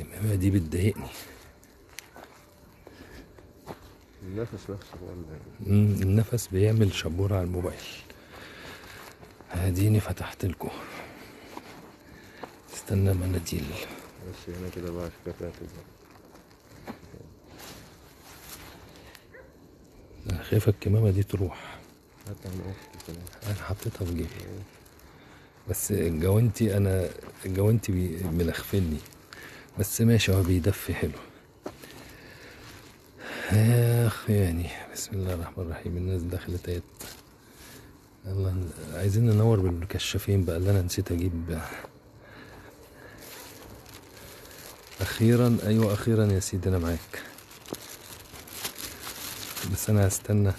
الكمامة دي بتضايقني النفس نفسه النفس بيعمل شبورة على الموبايل هديني فتحت لكم استنى مناديل بس هنا كده بقى شكلها انا خايف الكمامة دي تروح انا حطيتها في جيبي إيه. بس جوانتي انا الجوانتي ملخفني بس ماشي هو بيدفي حلو اخ يعني بسم الله الرحمن الرحيم الناس دخلت اهيت يلا عايزين ننور بالكشافين بقى اللي انا نسيت اجيب اخيرا ايوه اخيرا يا سيدي انا معاك بس انا هستنى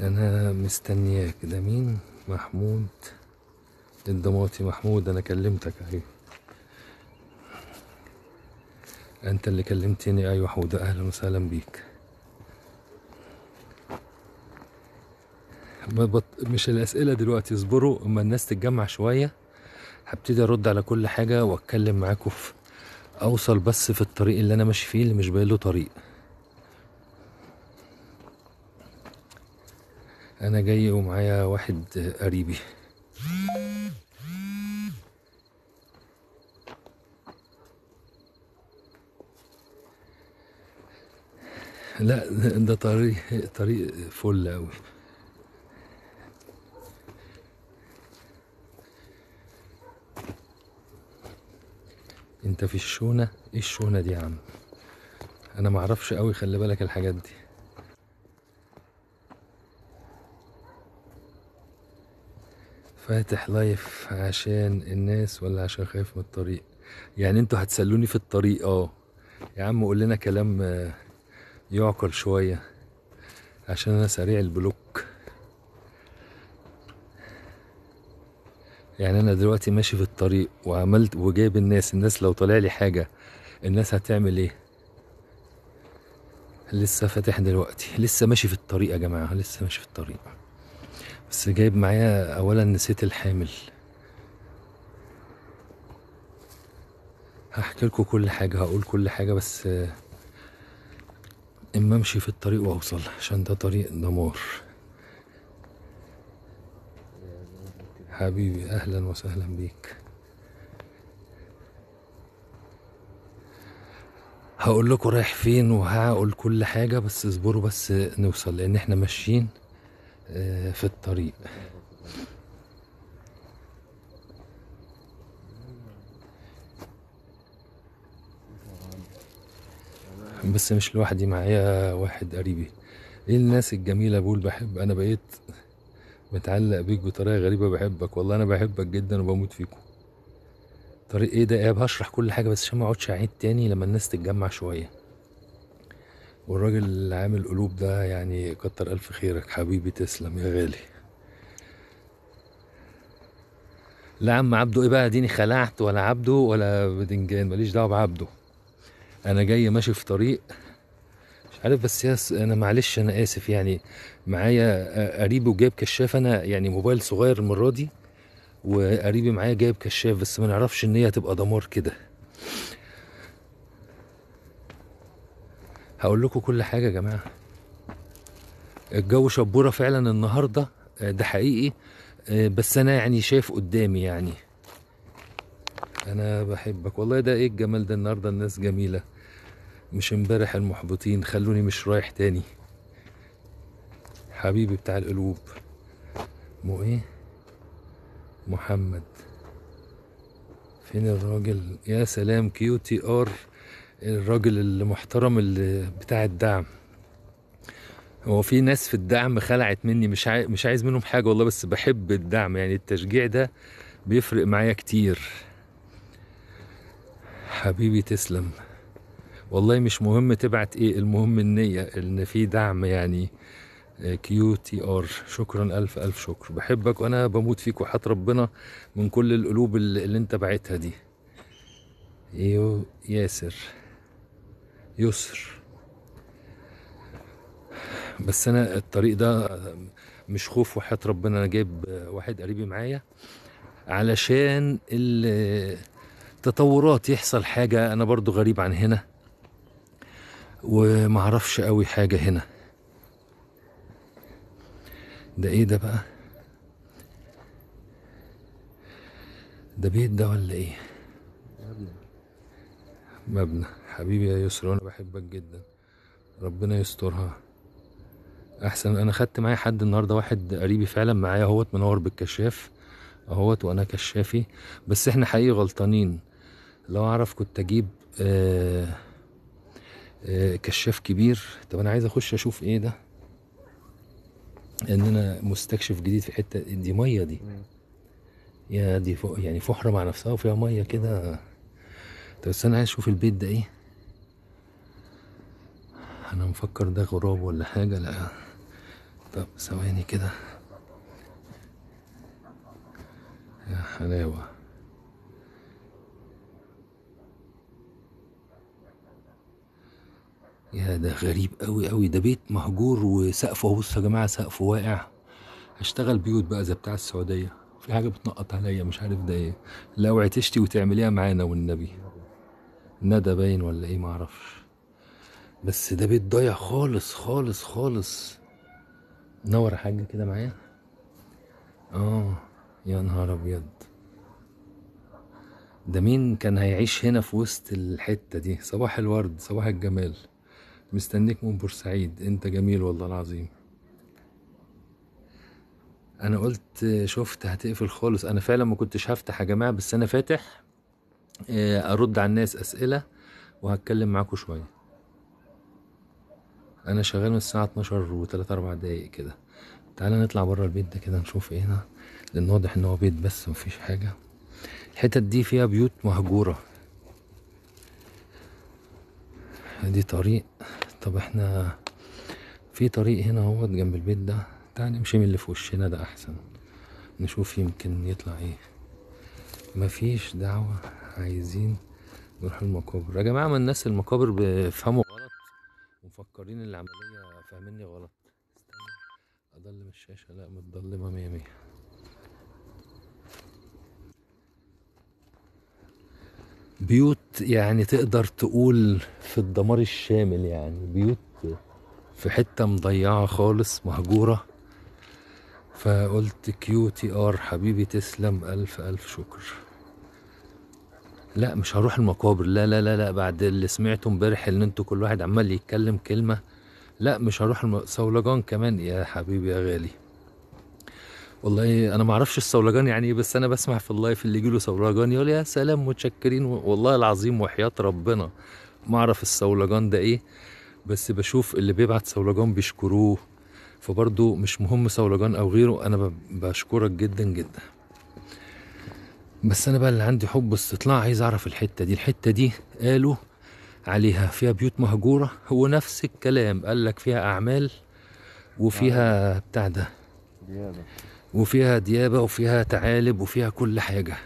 انا مستنياك ده مين محمود الضماطي محمود انا كلمتك اهي انت اللي كلمتني ايوه حوده اهلا وسهلا بيك مش الاسئله دلوقتي اصبروا اما الناس تتجمع شويه هبتدي ارد على كل حاجه واتكلم معاكم في اوصل بس في الطريق اللي انا ماشي فيه اللي مش باين له طريق انا جاي ومعايا واحد قريبي لا ده طريق طريق فل أوي انت في الشونة ايه الشونة دي يا عم انا معرفش قوي خلي بالك الحاجات دي فاتح لايف عشان الناس ولا عشان خايف من الطريق يعني انتوا هتسلوني في الطريق اه يا عم قول لنا كلام آه يعقل شوية عشان أنا سريع البلوك يعني أنا دلوقتي ماشي في الطريق وعملت وجايب الناس الناس لو طلع لي حاجة الناس هتعمل إيه لسه فاتح دلوقتي لسه ماشي في الطريق يا جماعة لسه ماشي في الطريق بس جايب معايا أولا نسيت الحامل هحكي لكم كل حاجة هقول كل حاجة بس اما امشي في الطريق واوصل عشان ده طريق دمار حبيبي اهلا وسهلا بيك هقول لكم رايح فين وهقول كل حاجه بس اصبروا بس نوصل لان احنا ماشيين آه، في الطريق بس مش لوحدي معايا واحد قريبي ايه الناس الجميله بقول بحب انا بقيت متعلق بيك بطريقه غريبه بحبك والله انا بحبك جدا وبموت فيكم طريق ايه ده ايه هشرح كل حاجه بس عشان ما اقعدش اعيد تاني لما الناس تتجمع شويه والراجل اللي عامل قلوب ده يعني كتر الف خيرك حبيبي تسلم يا غالي لا عم عبده ايه بقى اديني خلعت ولا عبده ولا بدنجان ماليش دعوه بعبده انا جاي ماشي في طريق مش عارف بس ياس انا معلش انا اسف يعني معايا قريبي وجايب كشاف انا يعني موبايل صغير المره دي وقريبي معايا جايب كشاف بس ما نعرفش ان هي هتبقى دمار كده هقول لكم كل حاجه يا جماعه الجو شبوره فعلا النهارده آه، ده حقيقي آه، بس انا يعني شايف قدامي يعني انا بحبك والله ده ايه الجمال ده النهارده الناس جميله مش امبارح المحبطين خلوني مش رايح تاني حبيبي بتاع القلوب مو ايه محمد فين الراجل يا سلام كيو تي ار الراجل المحترم اللي بتاع الدعم هو في ناس في الدعم خلعت مني مش عايز مش عايز منهم حاجه والله بس بحب الدعم يعني التشجيع ده بيفرق معايا كتير حبيبي تسلم والله مش مهم تبعت ايه المهم النية ان في دعم يعني آه، كيو تي ار شكرا الف الف شكر بحبك وانا بموت فيك وحياة ربنا من كل القلوب اللي انت بعتها دي يو ياسر يسر بس انا الطريق ده مش خوف وحياة ربنا انا جايب واحد قريبي معايا علشان اللي تطورات يحصل حاجة أنا برضو غريب عن هنا ومعرفش قوي حاجة هنا ده ايه ده بقى ده بيت ده ولا ايه مبنى مبنى حبيبي يا يسرى وانا بحبك جدا ربنا يسترها احسن انا خدت معايا حد النهارده واحد قريبي فعلا معايا اهوت منور بالكشاف اهوت وانا كشافي بس احنا حقيقي غلطانين لو اعرف كنت اجيب آه، آه، كشاف كبير طب انا عايز اخش اشوف ايه ده ان انا مستكشف جديد في حته دي ميه دي يا دي فوق يعني فحره مع نفسها وفيها ميه كده طب بس انا عايز اشوف البيت ده ايه انا مفكر ده غراب ولا حاجه لا طب ثواني كده يا حلاوه يا ده غريب قوي قوي ده بيت مهجور وسقفه بصوا يا جماعه سقفه واقع هشتغل بيوت بقى زي بتاع السعوديه في حاجه بتنقط عليا مش عارف ده ايه لو عتشتي وتعمليها معانا والنبي ندى باين ولا ايه معرفش بس ده بيت ضايع خالص خالص خالص نور حاجه كده معايا اه يا نهار ابيض ده مين كان هيعيش هنا في وسط الحته دي صباح الورد صباح الجمال مستنيك من بورسعيد انت جميل والله العظيم انا قلت شفت هتقفل خالص انا فعلا ما كنتش هفتح يا جماعه بس انا فاتح آه، ارد على الناس اسئله وهتكلم معاكم شويه انا شغال من الساعه 12 و 3 4 دقايق كده تعالى نطلع بره البيت ده كده نشوف ايه هنا لان واضح ان هو بيت بس مفيش حاجه الحتت دي فيها بيوت مهجوره دي طريق طب احنا في طريق هنا اهوت جنب البيت ده تعال نمشي من اللي في وشنا ده احسن نشوف يمكن يطلع ايه مفيش دعوة عايزين نروح المقابر يا جماعة ما الناس المقابر بيفهموا غلط ومفكرين العملية فاهميني غلط استنى اضلم الشاشة لا متضلمة مية مية بيوت يعني تقدر تقول في الدمار الشامل يعني بيوت في حتة مضيعة خالص مهجورة فقلت كيو تي ار حبيبي تسلم ألف ألف شكر لا مش هروح المقابر لا لا لا لا بعد اللي سمعته امبارح ان انتوا كل واحد عمال يتكلم كلمة لا مش هروح الم... صولجان كمان يا حبيبي يا غالي والله انا ما اعرفش الصولجان يعني ايه بس انا بسمع في اللايف اللي يجي له صولجان يقول يا سلام متشكرين والله العظيم وحياه ربنا ما اعرف الصولجان ده ايه بس بشوف اللي بيبعت صولجان بيشكروه فبرضه مش مهم صولجان او غيره انا بشكرك جدا جدا بس انا بقى اللي عندي حب استطلاع عايز اعرف الحته دي الحته دي قالوا عليها فيها بيوت مهجوره هو نفس الكلام قال لك فيها اعمال وفيها بتاع ده وفيها ديابة وفيها تعالب وفيها كل حاجة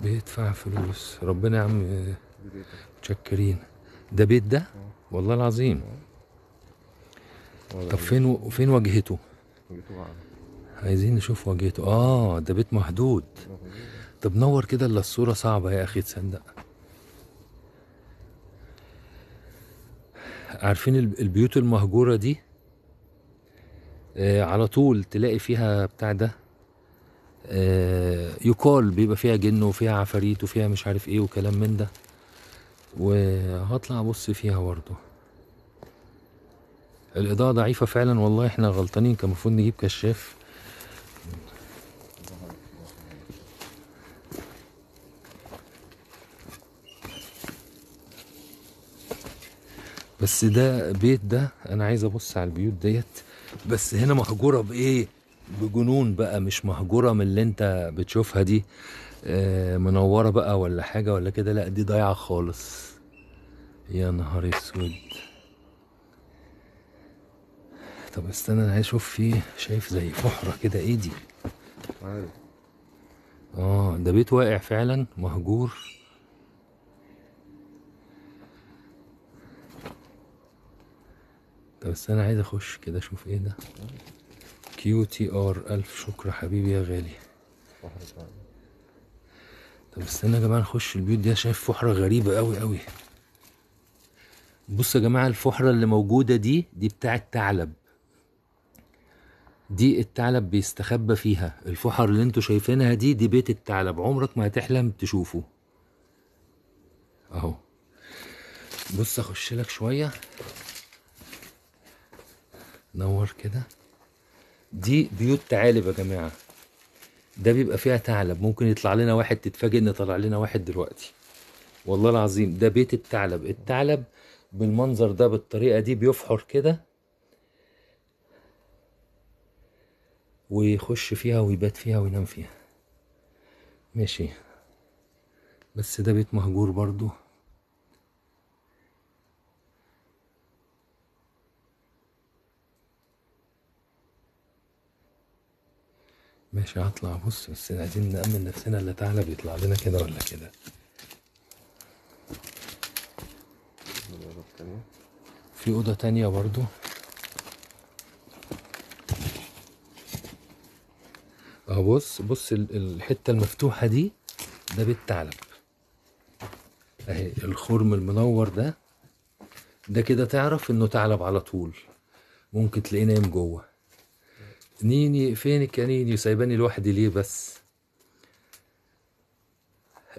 بيدفع فلوس ربنا يا عم متشكرين ده بيت ده والله العظيم طب فين فين واجهته عايزين نشوف واجهته اه ده بيت محدود طب نور كده الا الصوره صعبه يا اخي تصدق عارفين البيوت المهجورة دي آه، على طول تلاقي فيها بتاع ده يقال آه، بيبقى فيها جن وفيها عفاريت وفيها مش عارف ايه وكلام من ده وهطلع ابص فيها برضه الاضاءة ضعيفة فعلا والله احنا غلطانين كان المفروض نجيب كشاف بس ده بيت ده انا عايز ابص على البيوت ديت بس هنا مهجوره بايه بجنون بقى مش مهجوره من اللي انت بتشوفها دي آه، منوره بقى ولا حاجه ولا كده لا دي ضايعه خالص يا نهار اسود طب استنى انا عايز اشوف فيه شايف زي فحره كده ايه دي اه ده بيت واقع فعلا مهجور طب بس انا عايز اخش كده اشوف ايه ده كيو تي ار الف شكر حبيبي يا غالي طب استنى يا جماعه نخش البيوت دي شايف فحره غريبه قوي قوي بصوا يا جماعه الفحره اللي موجوده دي دي بتاعه ثعلب دي الثعلب بيستخبى فيها الفحر اللي انتوا شايفينها دي دي بيت الثعلب عمرك ما هتحلم تشوفه اهو بص اخش لك شويه نور كده دي بيوت ثعالب يا جماعه ده بيبقى فيها ثعلب ممكن يطلع لنا واحد تتفاجئ ان طلع لنا واحد دلوقتي والله العظيم ده بيت الثعلب الثعلب بالمنظر ده بالطريقه دي بيفحر كده ويخش فيها ويبات فيها وينام فيها ماشي بس ده بيت مهجور برضه ماشي هطلع بص بس عايزين نأمن نفسنا اللي تعالى بيطلع لنا كده ولا كده في أوضة تانية برضو اه بص بص الحتة المفتوحة دي ده بيت ثعلب اهي الخرم المنور ده ده كده تعرف انه ثعلب على طول ممكن تلاقيه نايم جوه نيني فينك يا نيني وسايباني لوحدي ليه بس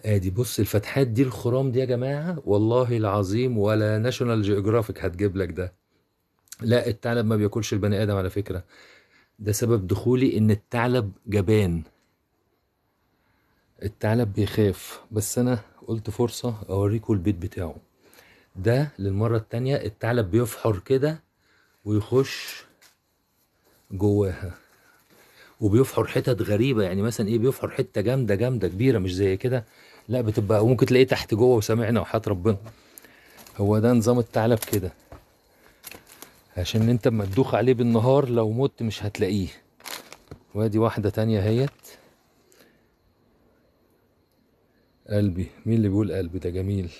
ادي بص الفتحات دي الخرام دي يا جماعه والله العظيم ولا ناشونال جيوغرافيك هتجيب لك ده لا الثعلب ما بياكلش البني ادم على فكره ده سبب دخولي ان الثعلب جبان الثعلب بيخاف بس انا قلت فرصه اوريكم البيت بتاعه ده للمره التانية الثعلب بيفحر كده ويخش جواها وبيفحر حتت غريبه يعني مثلا ايه بيفحر حته جامده جامده كبيره مش زي كده لا بتبقى ممكن تلاقيه تحت جوه وسامعنا وحات ربنا هو ده نظام الثعلب كده عشان انت اما تدوخ عليه بالنهار لو مت مش هتلاقيه وادي واحده تانية اهيت قلبي مين اللي بيقول قلبي ده جميل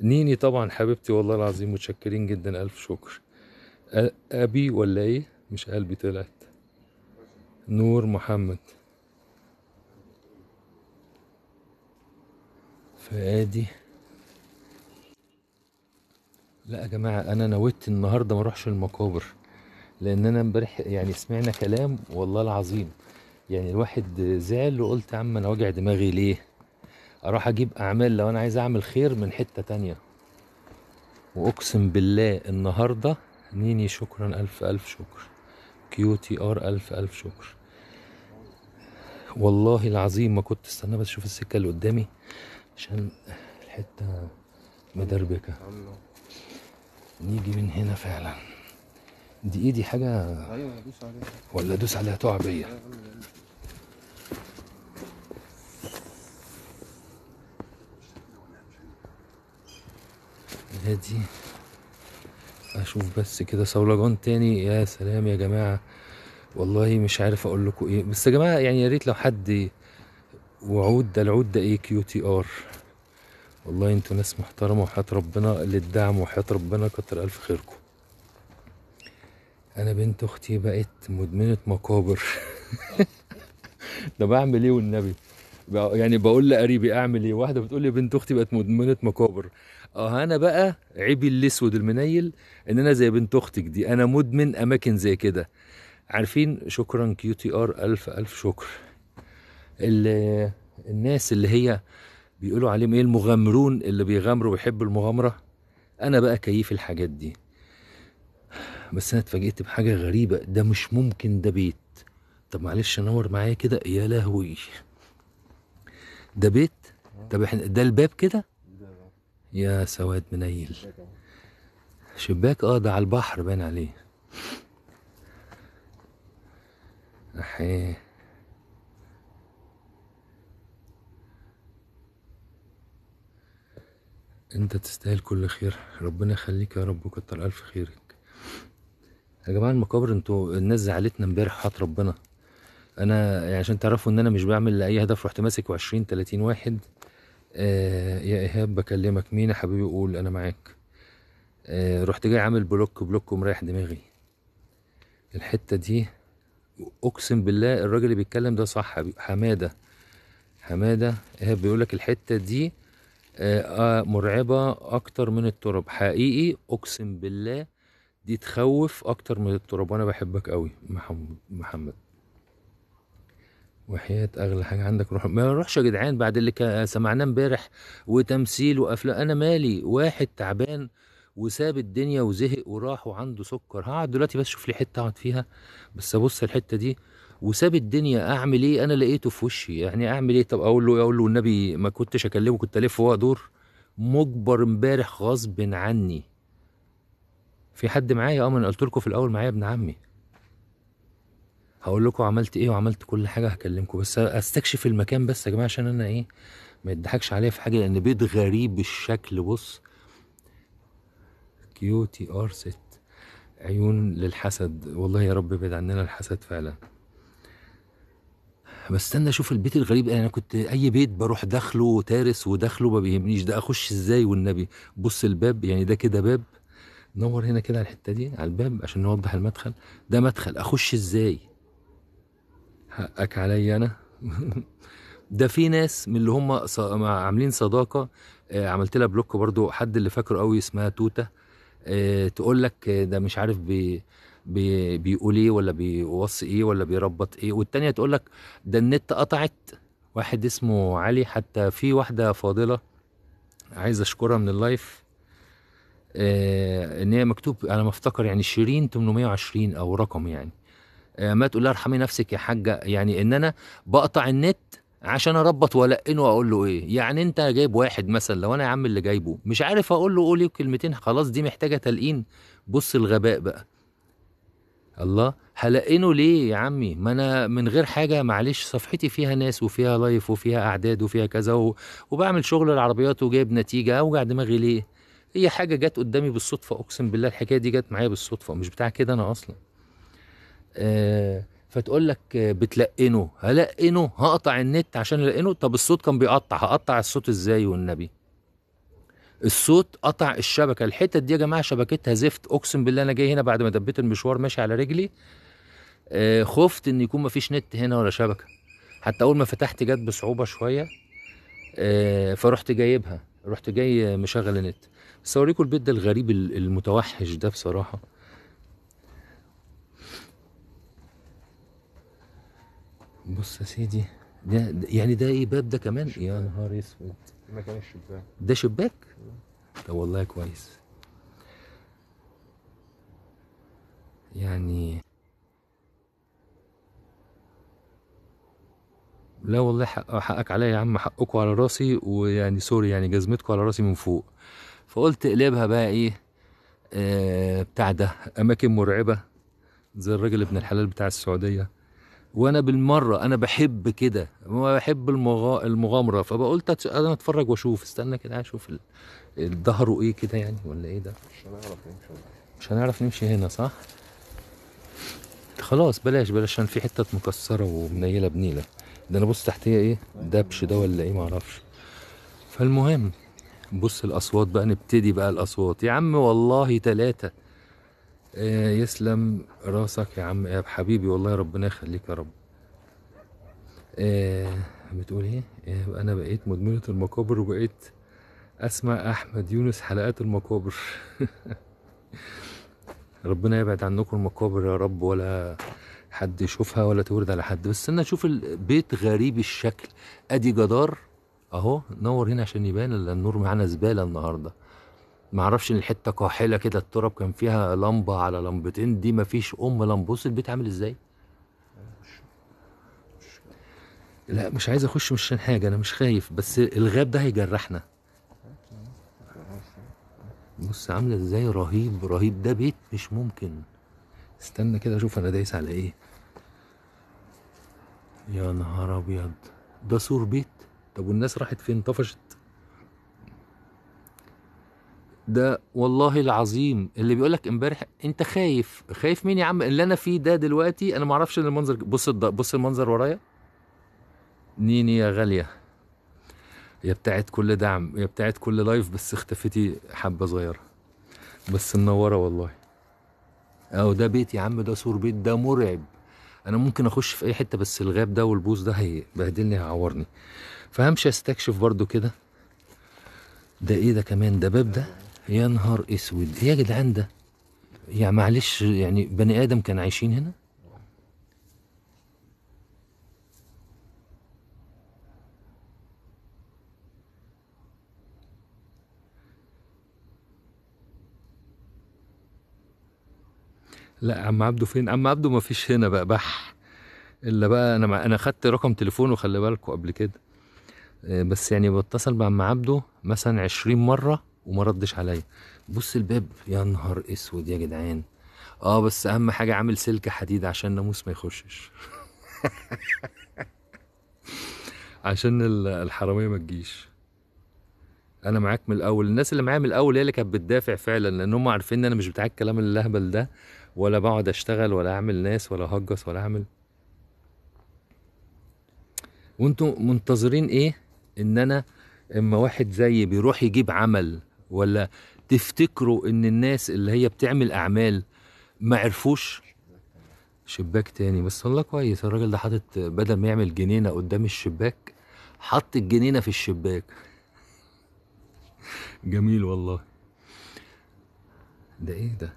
نيني طبعا حبيبتي والله العظيم متشكرين جدا الف شكر ابي ولا ايه مش قلبي طلعت نور محمد فادي لا يا جماعه انا نويت النهارده ما اروحش المقابر لان انا امبارح يعني سمعنا كلام والله العظيم يعني الواحد زعل وقلت يا عم انا وجع دماغي ليه اروح اجيب اعمال لو انا عايز اعمل خير من حته تانية واقسم بالله النهارده نيني شكرا الف الف شكر كيو تي ار الف الف شكر والله العظيم ما كنت استنى بس اشوف السكه اللي قدامي عشان الحته مدربكه نيجي من هنا فعلا دي ايدي حاجه أيوة، ولا ادوس عليها تقع بيا هادي اشوف بس كده صولجان تاني يا سلام يا جماعه والله مش عارف اقول لكم ايه بس يا جماعه يعني يا ريت لو حد وعود ده العود ده ايه كيو تي ار والله انتوا ناس محترمه وحياه ربنا للدعم وحياه ربنا كتر الف خيركم انا بنت اختي بقت مدمنه مقابر ده بعمل ايه والنبي يعني بقول لقريبي اعمل ايه واحده بتقول لي بنت اختي بقت مدمنه مقابر اه انا بقى عيبي الاسود المنيل ان انا زي بنت اختك دي انا مدمن اماكن زي كده عارفين شكرا كيو تي ار الف الف شكر الناس اللي هي بيقولوا عليهم ايه المغامرون اللي بيغامروا ويحبوا المغامره انا بقى كيف الحاجات دي بس انا اتفاجئت بحاجه غريبه ده مش ممكن ده بيت طب معلش نور معايا كده يا لهوي ده بيت طب احنا ده الباب كده يا سواد منيل شباك اه ده على البحر باين عليه احيه انت تستاهل كل خير ربنا يخليك يا رب وكتر الف خيرك يا جماعه المقابر انتوا الناس زعلتنا امبارح حط ربنا انا يعني عشان تعرفوا ان انا مش بعمل لاي هدف رحت ماسك 20 30 واحد آه، يا ايهاب بكلمك مين يا حبيبي قول انا معاك آه رحت جاي عامل بلوك بلوك ومريح دماغي الحته دي اقسم بالله الراجل اللي بيتكلم ده صح حماده حماده ايهاب بيقول لك الحته دي آه،, آه مرعبه اكتر من التراب حقيقي اقسم بالله دي تخوف اكتر من التراب وانا بحبك قوي محمد وحياة أغلى حاجة عندك روح ما روحش يا جدعان بعد اللي سمعناه امبارح وتمثيل وأفلام أنا مالي واحد تعبان وساب الدنيا وزهق وراح وعنده سكر هقعد دلوقتي بس شوف لي حتة أقعد فيها بس أبص الحتة دي وساب الدنيا أعمل إيه أنا لقيته في وشي يعني أعمل إيه طب أقول له أقول له النبي ما كنتش أكلمه كنت ألف وهو أدور مجبر امبارح غصب عني في حد معايا اه ما انا قلت لكم في الاول معايا ابن عمي هقول لكم عملت ايه وعملت كل حاجه هكلمكم بس استكشف المكان بس يا جماعه عشان انا ايه ما يضحكش عليا في حاجه لان بيت غريب الشكل بص كيوتي ار عيون للحسد والله يا رب ابعد عننا الحسد فعلا بستنى اشوف البيت الغريب انا كنت اي بيت بروح داخله وتارس وداخله ما بيهمنيش ده اخش ازاي والنبي بص الباب يعني ده كده باب نور هنا كده على الحته دي على الباب عشان نوضح المدخل ده مدخل اخش ازاي حقك عليا انا ده في ناس من اللي هم عاملين صداقه آه، عملت لها بلوك برضو حد اللي فاكره قوي اسمها توته آه، تقول لك ده مش عارف بي بي بيقول ايه ولا بيوصي ايه ولا بيربط ايه والتانيه تقول لك ده النت قطعت واحد اسمه علي حتى في واحده فاضله عايز اشكرها من اللايف آه، ان هي مكتوب انا ما افتكر يعني شيرين 820 او رقم يعني آه، ما تقول لها ارحمي نفسك يا حاجه يعني ان انا بقطع النت عشان اربط والقنه واقول له ايه يعني انت جايب واحد مثلا لو انا يا عم اللي جايبه مش عارف اقول له قولي كلمتين خلاص دي محتاجه تلقين بص الغباء بقى الله هلقنه ليه يا عمي ما انا من غير حاجه معلش صفحتي فيها ناس وفيها لايف وفيها اعداد وفيها كذا و... وبعمل شغل العربيات وجايب نتيجه اوجع دماغي ليه هي حاجه جت قدامي بالصدفه اقسم بالله الحكايه دي جت معايا بالصدفه مش بتاع كده انا اصلا آه، فتقول لك بتلقنه هلقنه هقطع النت عشان القنه طب الصوت كان بيقطع هقطع الصوت ازاي والنبي الصوت قطع الشبكه الحتت دي يا جماعه شبكتها زفت اقسم بالله انا جاي هنا بعد ما دبيت المشوار ماشي على رجلي آه، خفت ان يكون مفيش نت هنا ولا شبكه حتى اول ما فتحت جت بصعوبه شويه آه، فرحت جايبها رحت جاي مشغل النت بس البيت ده الغريب المتوحش ده بصراحه بص يا سيدي ده, يعني ده ايه باب ده كمان شباك. يا نهار اسود مكان الشباك ده شباك طب والله كويس يعني لا والله حق حقك عليا يا عم حقكم على راسي ويعني سوري يعني جزمتكم على راسي من فوق فقلت اقلبها بقى ايه آه بتاع ده اماكن مرعبه زي الراجل ابن الحلال بتاع السعوديه وانا بالمره انا بحب كده بحب المغامره فبقول انا اتفرج واشوف استنى كده اشوف ظهره ايه كده يعني ولا ايه ده مش هنعرف نمشي مش هنعرف نمشي هنا صح خلاص بلاش بلاش عشان في حته مكسره ومنيله بنيله ده انا بص تحتيه ايه دبش ده ولا ايه معرفش فالمهم بص الاصوات بقى نبتدي بقى الاصوات يا عم والله ثلاثه آه، يسلم راسك يا عم ايهاب حبيبي والله ربنا يخليك يا رب آه، بتقول ايه انا بقيت مدمنة المقابر وبقيت اسمع احمد يونس حلقات المقابر ربنا يبعد عنكم المقابر يا رب ولا حد يشوفها ولا تورد على حد بس انا اشوف البيت غريب الشكل ادي جدار اهو نور هنا عشان يبان النور معانا زباله النهارده معرفش ان الحته قاحله كده التراب كان فيها لمبه على لمبتين دي مفيش ام لمبه بص البيت عامل ازاي لا مش عايز اخش مش عشان حاجه انا مش خايف بس الغاب ده هيجرحنا بص عامله ازاي رهيب رهيب ده بيت مش ممكن استنى كده اشوف انا دايس على ايه يا نهار ابيض ده سور بيت طب والناس راحت فين طفشت ده والله العظيم اللي بيقول لك امبارح انت خايف خايف مين يا عم اللي انا فيه ده دلوقتي انا ما اعرفش ان المنظر بص بص المنظر ورايا نيني يا غاليه يا بتاعت كل دعم يا بتاعت كل لايف بس اختفتي حبه صغيره بس منوره والله اهو ده بيت يا عم ده سور بيت ده مرعب انا ممكن اخش في اي حته بس الغاب ده والبوز ده هيبهدلني هيعورني فهمشي استكشف برضو كده ده ايه ده كمان ده باب ده يا نهار اسود يا جدعان ده يعني معلش يعني بني ادم كان عايشين هنا لا عم عبده فين عم عبده ما فيش هنا بقى بح الا بقى انا مع... انا خدت رقم تليفونه خلي بالكم قبل كده آه، بس يعني بتصل بعم عبده مثلا عشرين مره وما ردش عليا بص الباب يا نهار اسود يا جدعان اه بس اهم حاجه عامل سلك حديد عشان ناموس ما يخشش عشان الحراميه ما تجيش انا معاك من الاول الناس اللي معايا من الاول هي اللي كانت بتدافع فعلا لان هم عارفين ان انا مش بتاع الكلام الاهبل ده ولا بقعد اشتغل ولا اعمل ناس ولا هجس ولا اعمل وانتم منتظرين ايه ان انا اما واحد زيي بيروح يجيب عمل ولا تفتكروا ان الناس اللي هي بتعمل اعمال ما عرفوش شباك تاني بس الله كويس الراجل ده حاطط بدل ما يعمل جنينه قدام الشباك حط الجنينه في الشباك جميل والله ده ايه ده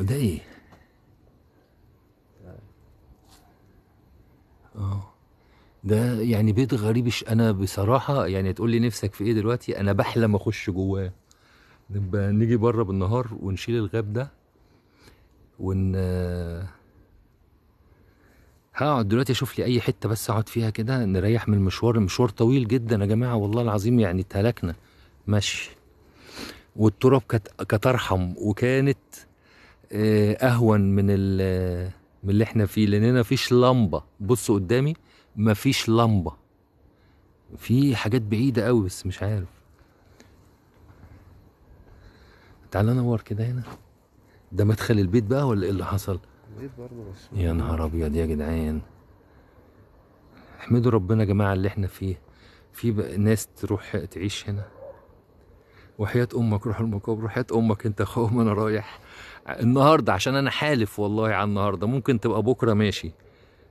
ده ايه اه ده يعني بيت غريب انا بصراحه يعني تقول لي نفسك في ايه دلوقتي انا بحلم اخش جواه نبقى نيجي بره بالنهار ونشيل الغاب ده ون هقعد دلوقتي اشوف لي اي حته بس اقعد فيها كده نريح من المشوار المشوار طويل جدا يا جماعه والله العظيم يعني اتهلكنا ماشي والتراب كانت كانت ارحم وكانت آه، اهون من من اللي احنا فيه لاننا فيش مفيش لمبه بص قدامي مفيش لمبه في حاجات بعيده قوي بس مش عارف تعالى نور كده هنا ده مدخل البيت بقى ولا ايه اللي حصل البيت برضه بس يا نهار ابيض يا جدعان احمدوا ربنا يا جماعه اللي احنا فيه في بقى ناس تروح تعيش هنا وحياة امك روح المقابر وحياة امك انت اخوهم انا رايح النهارده عشان انا حالف والله على النهارده ممكن تبقى بكره ماشي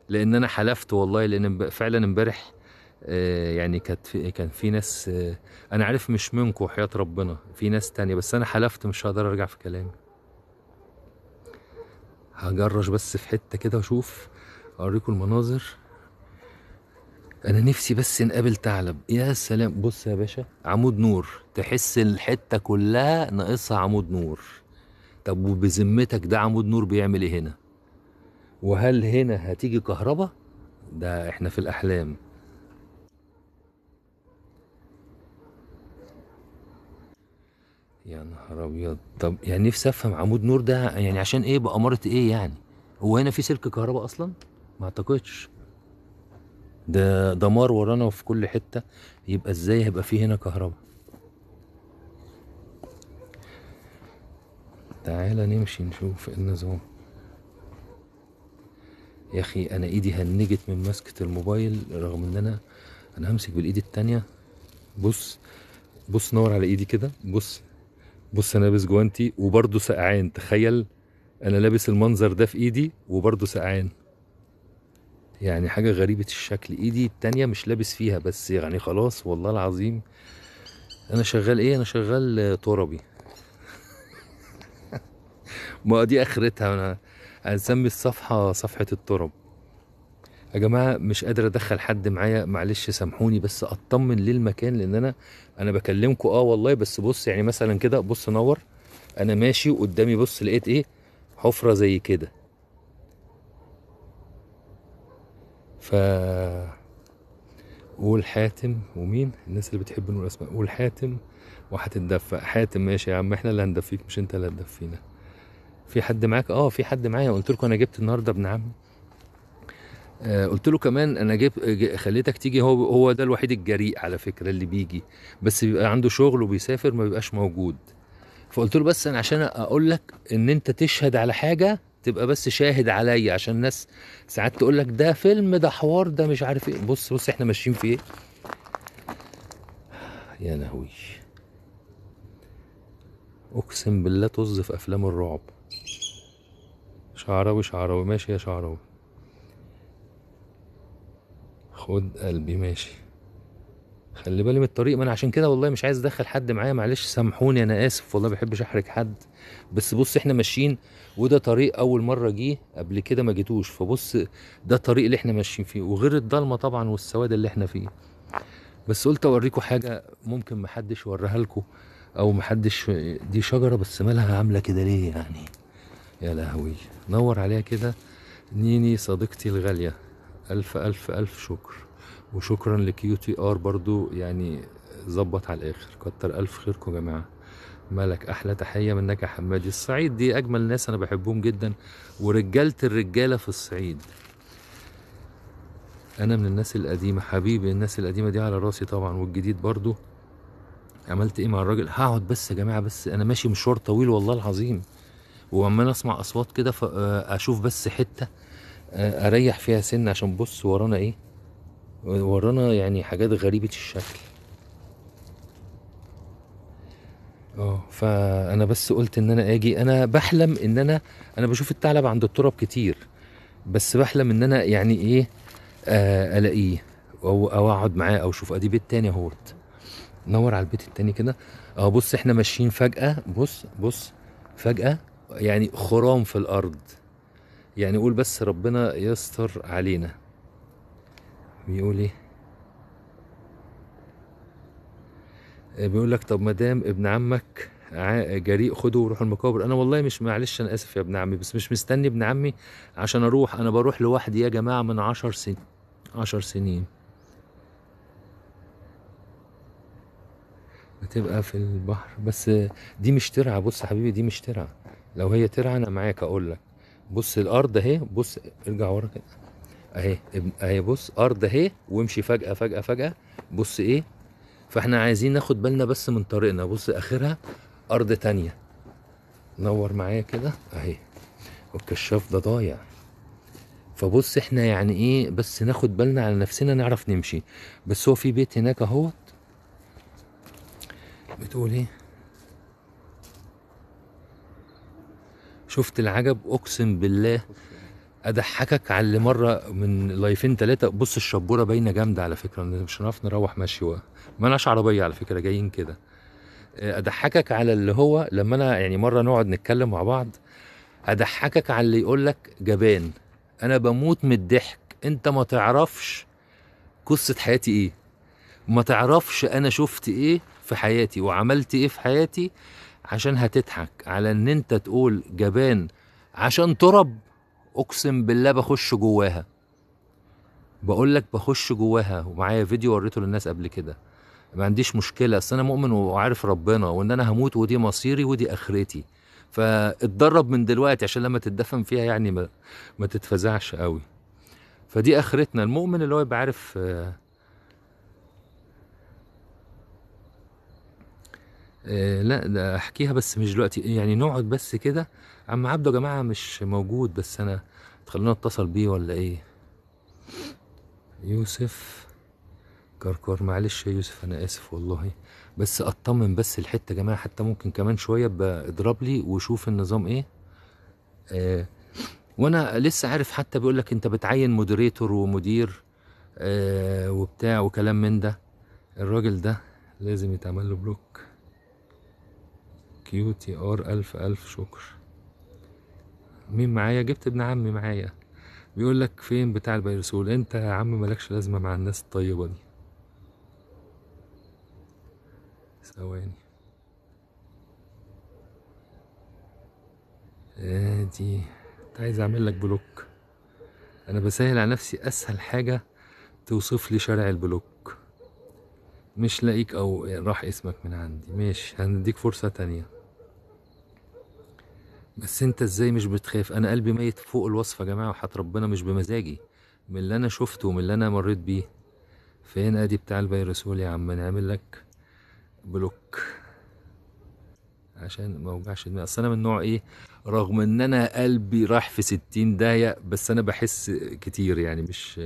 لان انا حلفت والله لان فعلا امبارح آه، يعني كانت في كان في ناس آه، انا عارف مش منكم وحياه ربنا في ناس تانية بس انا حلفت مش هقدر ارجع في كلامي هجرش بس في حته كده واشوف اوريكم المناظر انا نفسي بس نقابل ثعلب يا سلام بص يا باشا عمود نور تحس الحته كلها ناقصها عمود نور طب وبذمتك ده عمود نور بيعمل ايه هنا وهل هنا هتيجي كهرباء ده احنا في الاحلام يا نهار ابيض طب يعني نفسي افهم عمود نور ده يعني عشان ايه بأمارة ايه يعني هو هنا في سلك كهرباء اصلا ما اعتقدش ده دمار ورانا وفي كل حته يبقى ازاي هيبقى في هنا كهرباء تعالى نمشي نشوف النظام يا اخي انا ايدي هنجت من مسكه الموبايل رغم ان انا انا همسك بالايد التانية بص بص نور على ايدي كده بص بص انا لابس جوانتي وبرده سقعان تخيل انا لابس المنظر ده في ايدي وبرده سقعان يعني حاجه غريبه الشكل ايدي التانية مش لابس فيها بس يعني خلاص والله العظيم انا شغال ايه انا شغال آه، تربي ما دي اخرتها انا هنسمي الصفحة صفحة الطرب يا جماعة مش قادر ادخل حد معايا معلش سامحوني بس اطمن للمكان لان انا انا بكلمكم اه والله بس بص يعني مثلا كده بص نور انا ماشي وقدامي بص لقيت ايه حفرة زي كده ف حاتم ومين الناس اللي بتحب نقول اسماء قول حاتم وهتتدفى حاتم ماشي يا عم احنا اللي هندفيك مش انت اللي هتدفينا في حد معاك اه في حد معايا قلت لكم انا جبت النهارده ابن عمي آه قلت له كمان انا جيب خليتك تيجي هو هو ده الوحيد الجريء على فكره اللي بيجي بس بيبقى عنده شغل وبيسافر ما بيبقاش موجود فقلت له بس انا عشان اقول لك ان انت تشهد على حاجه تبقى بس شاهد عليا عشان الناس ساعات تقول لك ده فيلم ده حوار ده مش عارف ايه بص بص احنا ماشيين في ايه يا لهوي اقسم بالله طز في افلام الرعب شعراوي شعراوي ماشي يا شعراوي خد قلبي ماشي خلي بالي من الطريق ما انا عشان كده والله مش عايز ادخل حد معايا معلش سامحوني انا اسف والله ما بحبش احرج حد بس بص احنا ماشيين وده طريق اول مره جه قبل كده ما جيتوش فبص ده الطريق اللي احنا ماشيين فيه وغير الضلمه طبعا والسواد اللي احنا فيه بس قلت اوريكم حاجه ممكن محدش يوريها لكم او محدش دي شجره بس مالها عامله كده ليه يعني يا لهوي نور عليها كده نيني صديقتي الغالية ألف ألف ألف شكر وشكرا لكيو تي ار برضو يعني ظبط على الآخر كتر ألف خيركم يا جماعة ملك أحلى تحية منك يا حمادي الصعيد دي أجمل ناس أنا بحبهم جدا ورجالة الرجالة في الصعيد أنا من الناس القديمة حبيبي الناس القديمة دي على راسي طبعا والجديد برضو عملت إيه مع الراجل هقعد بس يا جماعة بس أنا ماشي مشوار طويل والله العظيم وعمال اسمع اصوات كده آه، اشوف بس حته آه، اريح فيها سن عشان بص ورانا ايه ورانا يعني حاجات غريبه الشكل اه فانا بس قلت ان انا اجي انا بحلم ان انا انا بشوف الثعلب عند التراب كتير بس بحلم ان انا يعني ايه آه الاقيه او اقعد معاه او اشوف ادي بيت تاني اهوت نور على البيت التاني كده اه بص احنا ماشيين فجاه بص بص فجاه يعني خرام في الارض يعني قول بس ربنا يستر علينا بيقول ايه بيقول لك طب ما دام ابن عمك جريء خده وروح المقابر انا والله مش معلش انا اسف يا ابن عمي بس مش مستني ابن عمي عشان اروح انا بروح لوحدي يا جماعه من عشر سنين عشر سنين بتبقى في البحر بس دي مش ترعه بص حبيبي دي مش ترعه لو هي ترعى انا معاك اقول لك بص الارض اهي بص ارجع ورا كده اهي اهي بص ارض اهي وامشي فجاه فجاه فجاه بص ايه فاحنا عايزين ناخد بالنا بس من طريقنا بص اخرها ارض تانية نور معايا كده اهي والكشاف ده ضايع فبص احنا يعني ايه بس ناخد بالنا على نفسنا نعرف نمشي بس هو في بيت هناك اهوت بتقول ايه شفت العجب اقسم بالله اضحكك على اللي مره من لايفين ثلاثه بص الشبوره باينه جامده على فكره مش هنعرف نروح ماشي ما لناش عربيه على فكره جايين كده آه، اضحكك على اللي هو لما انا يعني مره نقعد نتكلم مع بعض اضحكك على اللي يقول لك جبان انا بموت من الضحك انت ما تعرفش قصه حياتي ايه ما تعرفش انا شفت ايه في حياتي وعملت ايه في حياتي عشان هتضحك على ان انت تقول جبان عشان ترب اقسم بالله بخش جواها بقول لك بخش جواها ومعايا فيديو وريته للناس قبل كده ما عنديش مشكله اصل انا مؤمن وعارف ربنا وان انا هموت ودي مصيري ودي اخرتي فاتدرب من دلوقتي عشان لما تتدفن فيها يعني ما, ما تتفزعش قوي فدي اخرتنا المؤمن اللي هو يبقى عارف آه، آه لا ده احكيها بس مش دلوقتي يعني نقعد بس كده عم عبده يا جماعه مش موجود بس انا تخلونا اتصل بيه ولا ايه يوسف كركر معلش يا يوسف انا اسف والله بس اطمن بس الحته يا جماعه حتى ممكن كمان شويه اضرب لي وشوف النظام ايه آه وانا لسه عارف حتى بيقول لك انت بتعين مودريتور ومدير آه وبتاع وكلام من ده الراجل ده لازم يتعمل له بلوك كيو تي ار الف الف شكر مين معايا جبت ابن عمي معايا بيقول لك فين بتاع البيرسول انت يا عم مالكش لازمه مع الناس الطيبه دي ثواني ادي انت عايز اعمل لك بلوك انا بسهل على نفسي اسهل حاجه توصف لي شارع البلوك مش لاقيك او راح اسمك من عندي ماشي هنديك فرصه تانيه بس انت ازاي مش بتخاف انا قلبي ميت فوق الوصف يا جماعه وحط ربنا مش بمزاجي من اللي انا شفته ومن اللي انا مريت بيه فين ادي بتاع الفيروسول يا عم نعمل لك بلوك عشان ما اوجعش دماغي اصل انا من نوع ايه رغم ان انا قلبي راح في ستين داهيه بس انا بحس كتير يعني مش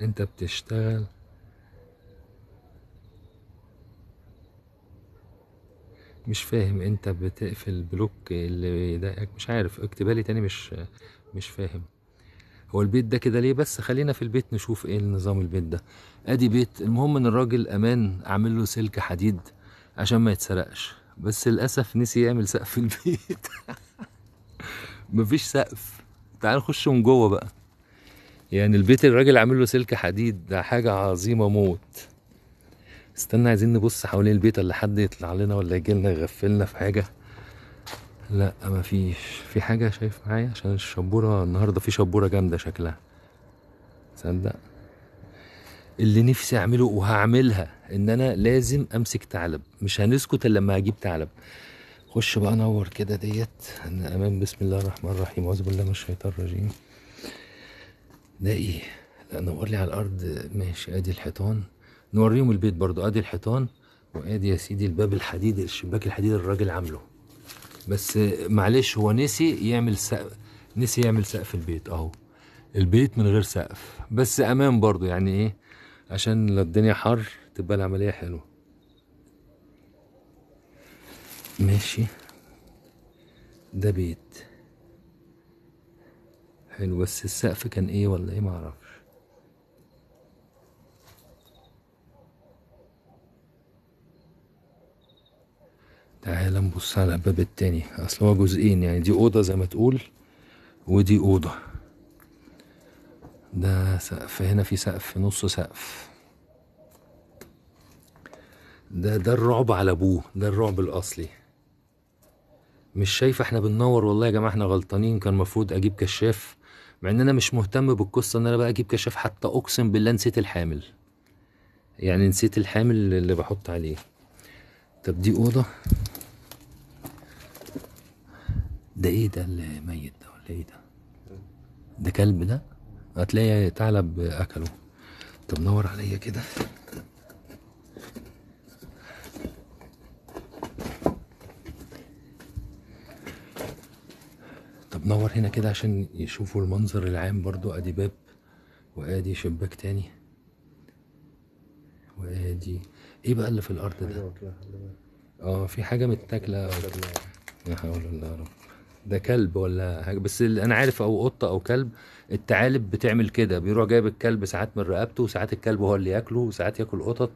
انت بتشتغل مش فاهم انت بتقفل بلوك اللي ضايقك مش عارف اكتبالي تاني مش مش فاهم هو البيت ده كده ليه بس خلينا في البيت نشوف ايه نظام البيت ده ادي بيت المهم ان الراجل امان عامل له سلك حديد عشان ما يتسرقش بس للاسف نسي يعمل سقف البيت مفيش سقف تعال نخش من جوه بقى يعني البيت الراجل عامل له سلك حديد ده حاجه عظيمه موت استنى عايزين نبص حوالين البيت اللي حد يطلع لنا ولا يجي لنا يغفلنا في حاجه لا مفيش في حاجه شايف معايا عشان الشبوره النهارده في شبوره جامده شكلها تصدق اللي نفسي اعمله وهعملها ان انا لازم امسك ثعلب مش هنسكت الا لما اجيب ثعلب خش بقى نور كده ديت انا امام بسم الله الرحمن الرحيم اعوذ بالله من الشيطان الرجيم ده ايه لا نور لي على الارض ماشي ادي الحيطان نوريهم البيت برضو ادي الحيطان وادي يا سيدي الباب الحديد الشباك الحديد الراجل عامله بس معلش هو نسي يعمل سقف نسي يعمل سقف البيت اهو البيت من غير سقف بس امان برضو يعني ايه عشان لو الدنيا حر تبقى العملية حلوة ماشي ده بيت حلو بس السقف كان ايه ولا ايه معرفش تعال نبص على الباب التاني اصل هو جزئين يعني دي اوضه زي ما تقول ودي اوضه ده سقف هنا في سقف نص سقف ده ده الرعب على ابوه ده الرعب الاصلي مش شايف احنا بننور والله يا جماعه احنا غلطانين كان المفروض اجيب كشاف مع ان انا مش مهتم بالقصه ان انا بقى اجيب كشاف حتى اقسم بالله نسيت الحامل يعني نسيت الحامل اللي بحط عليه طب دي اوضه ده ايه ده اللي ميت ده ولا ايه ده ده كلب ده هتلاقي ثعلب اكله طب نور عليا كده طب نور هنا كده عشان يشوفوا المنظر العام برضو ادي باب وادي شباك تاني وادي ايه بقى اللي في الارض ده اه في حاجه متاكله لا حول الله رب ده كلب ولا حاجه بس اللي انا عارف او قطه او كلب الثعالب بتعمل كده بيروح جايب الكلب ساعات من رقبته وساعات الكلب هو اللي ياكله وساعات ياكل قطط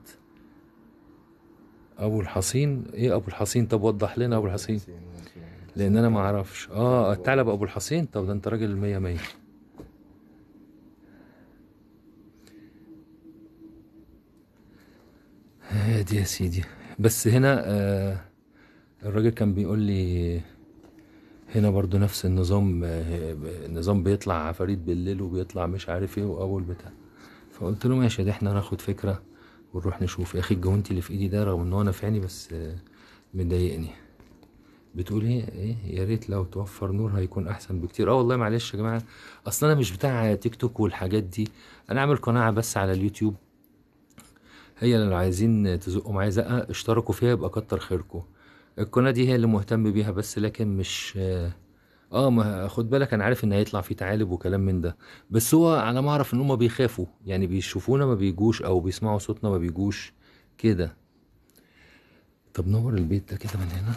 ابو الحصين ايه ابو الحصين طب وضح لنا ابو الحصين لان انا ما اعرفش اه الثعلب ابو الحصين طب ده انت راجل المية مية هادي يا سيدي بس هنا آه الراجل كان بيقول لي هنا برضو نفس النظام آه، النظام بيطلع عفاريت بالليل وبيطلع مش عارف ايه واول بتاع فقلت له ماشي ده احنا هناخد فكره ونروح نشوف يا اخي الجوانتي اللي في ايدي ده رغم ان هو نافعني بس آه، مضايقني بتقول ايه ايه يا ريت لو توفر نور هيكون احسن بكتير اه والله معلش يا جماعه اصل انا مش بتاع تيك توك والحاجات دي انا عامل قناه بس على اليوتيوب هي لو عايزين تزقوا معايا زقه اشتركوا فيها يبقى كتر خيركم القناة دي هي اللي مهتم بيها بس لكن مش اه, آه، ما خد بالك انا عارف ان هيطلع في تعالب وكلام من ده بس هو على ما اعرف ان هم بيخافوا يعني بيشوفونا ما بيجوش او بيسمعوا صوتنا ما بيجوش كده طب نور البيت ده كده من هنا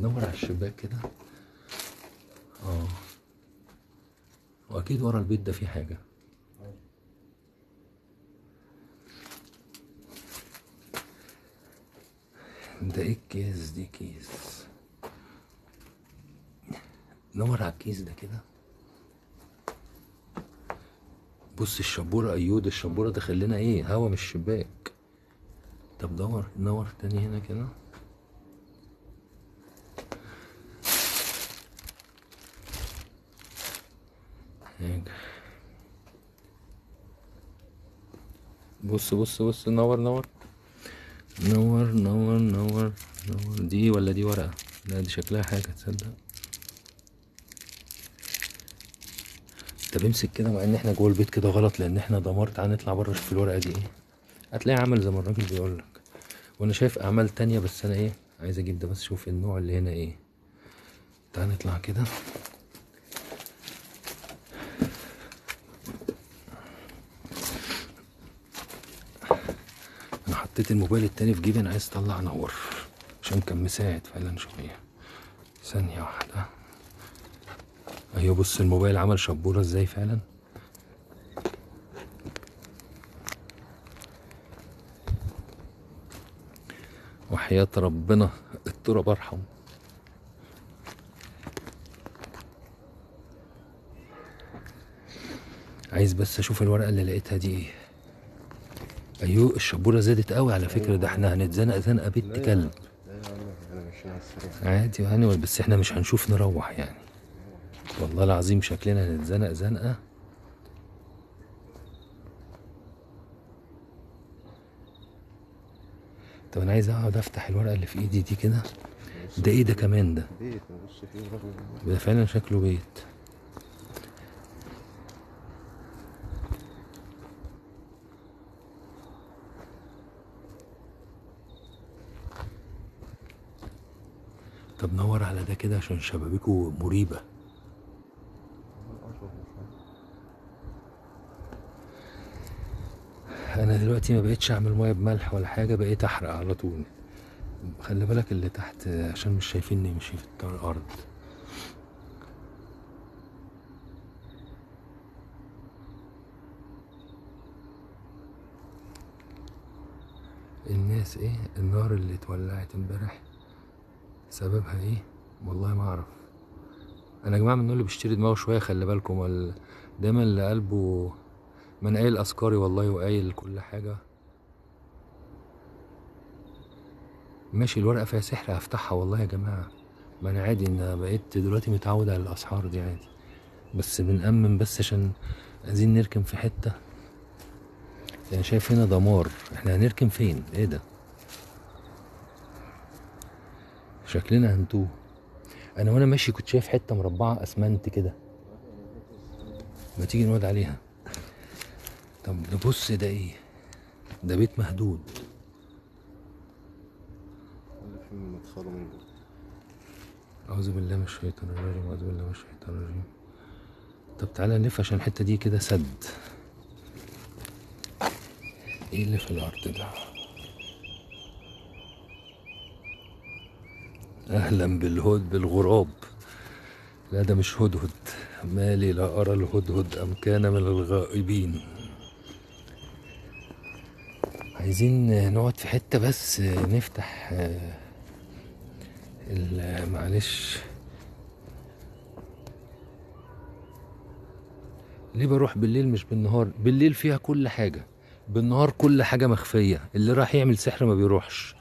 نور على الشباك كده اه واكيد ورا البيت ده في حاجه ده ايه الكيس دي كيس نور على الكيس ده كده بص الشبوره ايود الشبوره خلينا ايه هوا من الشباك طب دور نور تاني هنا كده بص بص بص نور نور نور نور نور نور دي ولا دي ورقة لا دي شكلها حاجة تصدق طب امسك كده مع ان احنا جوه البيت كده غلط لان احنا دمار تعالى نطلع بره شوف الورقة دي ايه هتلاقي عمل زي ما الراجل بيقولك وانا شايف اعمال تانية بس انا ايه عايز اجيب ده بس شوف النوع اللي هنا ايه تعال نطلع كده حطيت الموبايل التاني في جيبي انا عايز اطلع نور عشان كان مساعد فعلا شويه ثانيه واحده ايوه بص الموبايل عمل شبوره ازاي فعلا وحياة ربنا التراب ارحم عايز بس اشوف الورقة اللي لقيتها دي ايه ايوه الشبوره زادت قوي على فكره ده احنا هنتزنق زنقه بنت كلب عادي يعني بس احنا مش هنشوف نروح يعني والله العظيم شكلنا هنتزنق زنقه طب انا عايز اقعد افتح الورقه اللي في ايدي دي كده ده ايه ده كمان ده ده فعلا شكله بيت طب نور على ده كده عشان شبابيكو مريبة انا دلوقتي ما بقتش اعمل ميه بملح ولا حاجه بقيت احرق على طول خلي بالك اللي تحت عشان مش شايفين نمشي في الارض الناس ايه النار اللي اتولعت امبارح سببها ايه والله ما اعرف انا يا جماعه من اللي بيشتري دماغه شويه خلي بالكم ال... دايما اللي قلبه من قايل اذكاري والله وقايل كل حاجه ماشي الورقه فيها سحر هفتحها والله يا جماعه ما انا عادي ان بقيت دلوقتي متعود على الاسعار دي عادي بس بنأمن بس عشان عايزين نركن في حته يعني شايف هنا دمار احنا هنركن فين ايه ده شكلنا هنتوه انا وانا ماشي كنت شايف حته مربعه اسمنت كده ما تيجي نقعد عليها طب نبص ده ايه ده بيت مهدود أعوذ بالله من الشيطان الرجيم أعوذ بالله من الشيطان الرجيم طب تعالى نلف عشان الحتة دي كده سد إيه اللي في الأرض ده؟ أهلا بالهد بالغراب لا ده مش هدهد مالي لا أرى الهدهد أم كان من الغائبين عايزين نقعد في حتة بس نفتح معلش ليه بروح بالليل مش بالنهار بالليل فيها كل حاجة بالنهار كل حاجة مخفية اللي راح يعمل سحر ما بيروحش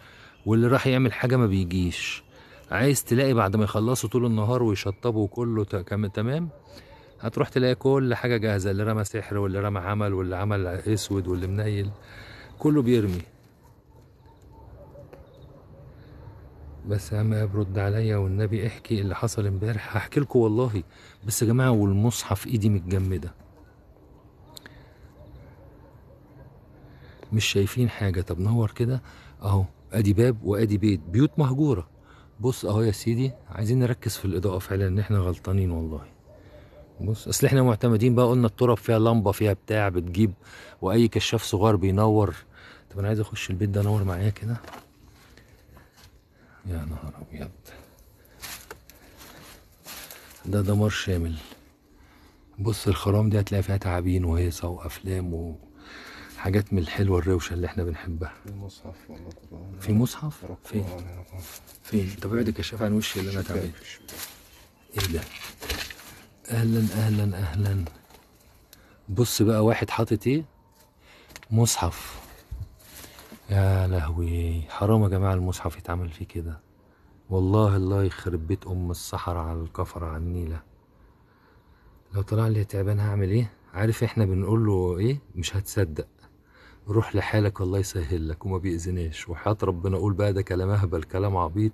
واللي راح يعمل حاجة ما بيجيش عايز تلاقي بعد ما يخلصوا طول النهار ويشطبوا وكله تمام هتروح تلاقي كل حاجة جاهزة اللي رمى سحر واللي رمى عمل واللي عمل اسود واللي منيل كله بيرمي بس يا عم برد عليا والنبي احكي اللي حصل امبارح هحكي لكم والله بس يا جماعه والمصحف ايدي متجمده مش شايفين حاجه طب نور كده اهو ادي باب وادي بيت بيوت مهجوره بص اهو يا سيدي عايزين نركز في الاضاءه فعلا ان احنا غلطانين والله بص اصل احنا معتمدين بقى قلنا التراب فيها لمبه فيها بتاع بتجيب واي كشاف صغير بينور طب انا عايز اخش البيت ده انور معايا كده يا نهار ابيض ده دمار شامل بص الخرام دي هتلاقي فيها تعابين وهيصه وافلام و... حاجات من الحلوه الروشه اللي احنا بنحبها في مصحف والله في مصحف فين فين طب اقعد كشاف عن وشي اللي انا تعبان ايه ده اهلا اهلا اهلا بص بقى واحد حاطط ايه مصحف يا لهوي حرام يا جماعه المصحف يتعمل فيه كده والله الله يخرب بيت ام الصحراء على الكفرة على النيله لو طلع لي تعبان هعمل ايه عارف احنا بنقول له ايه مش هتصدق روح لحالك الله يسهل لك وما بيأذناش وحياة ربنا أقول بقى ده كلام اهبل كلام عبيط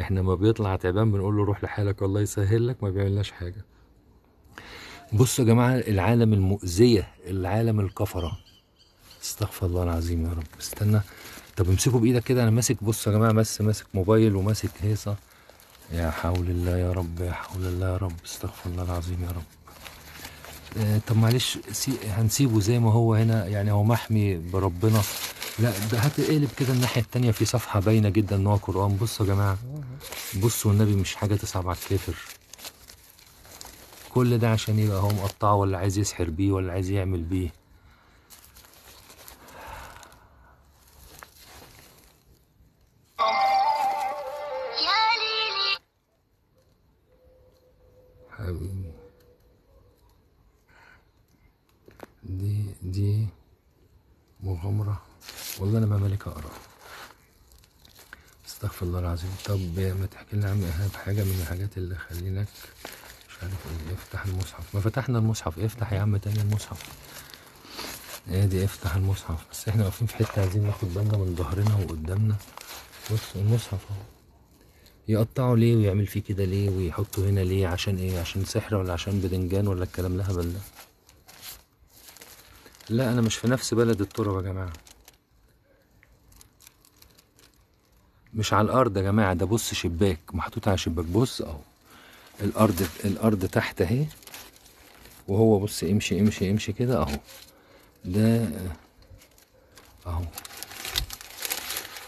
احنا ما بيطلع تعبان بنقول له روح لحالك الله يسهل لك ما بيعملناش حاجه بصوا يا جماعه العالم المؤذيه العالم الكفره استغفر الله العظيم يا رب استنى طب امسكوا بايدك كده انا ماسك بص يا جماعه بس ماسك موبايل وماسك هيصه يا حول الله يا رب يا حول الله يا رب استغفر الله العظيم يا رب آه، طب معلش هنسيبه زي ما هو هنا يعني هو محمي بربنا لا ده هتقلب كده الناحيه الثانيه في صفحه باينه جدا ان هو قران بصوا يا جماعه بصوا النبي مش حاجه تصعب على الكافر كل ده عشان يبقى هو مقطعه ولا عايز يسحر بيه ولا عايز يعمل بيه حبيبي دي دي مغامرة والله أنا ما أقرأ استغفر الله العظيم طب ما تحكي لنا عن إيهاب حاجة من الحاجات اللي خليناك مش عارف إيه افتح المصحف ما فتحنا المصحف افتح يا عم تاني المصحف ادي افتح المصحف بس احنا واقفين في حتة عايزين ناخد بالنا من ظهرنا وقدامنا بص المصحف اهو يقطعوا ليه ويعمل فيه كده ليه ويحطوا هنا ليه عشان ايه عشان سحر ولا عشان بدنجان ولا الكلام لها ده لا انا مش في نفس بلد التربه يا جماعه مش على الارض يا جماعه ده بص شباك محطوط على شباك بص اهو الارض الارض تحت اهي وهو بص امشي امشي امشي كده اهو ده اهو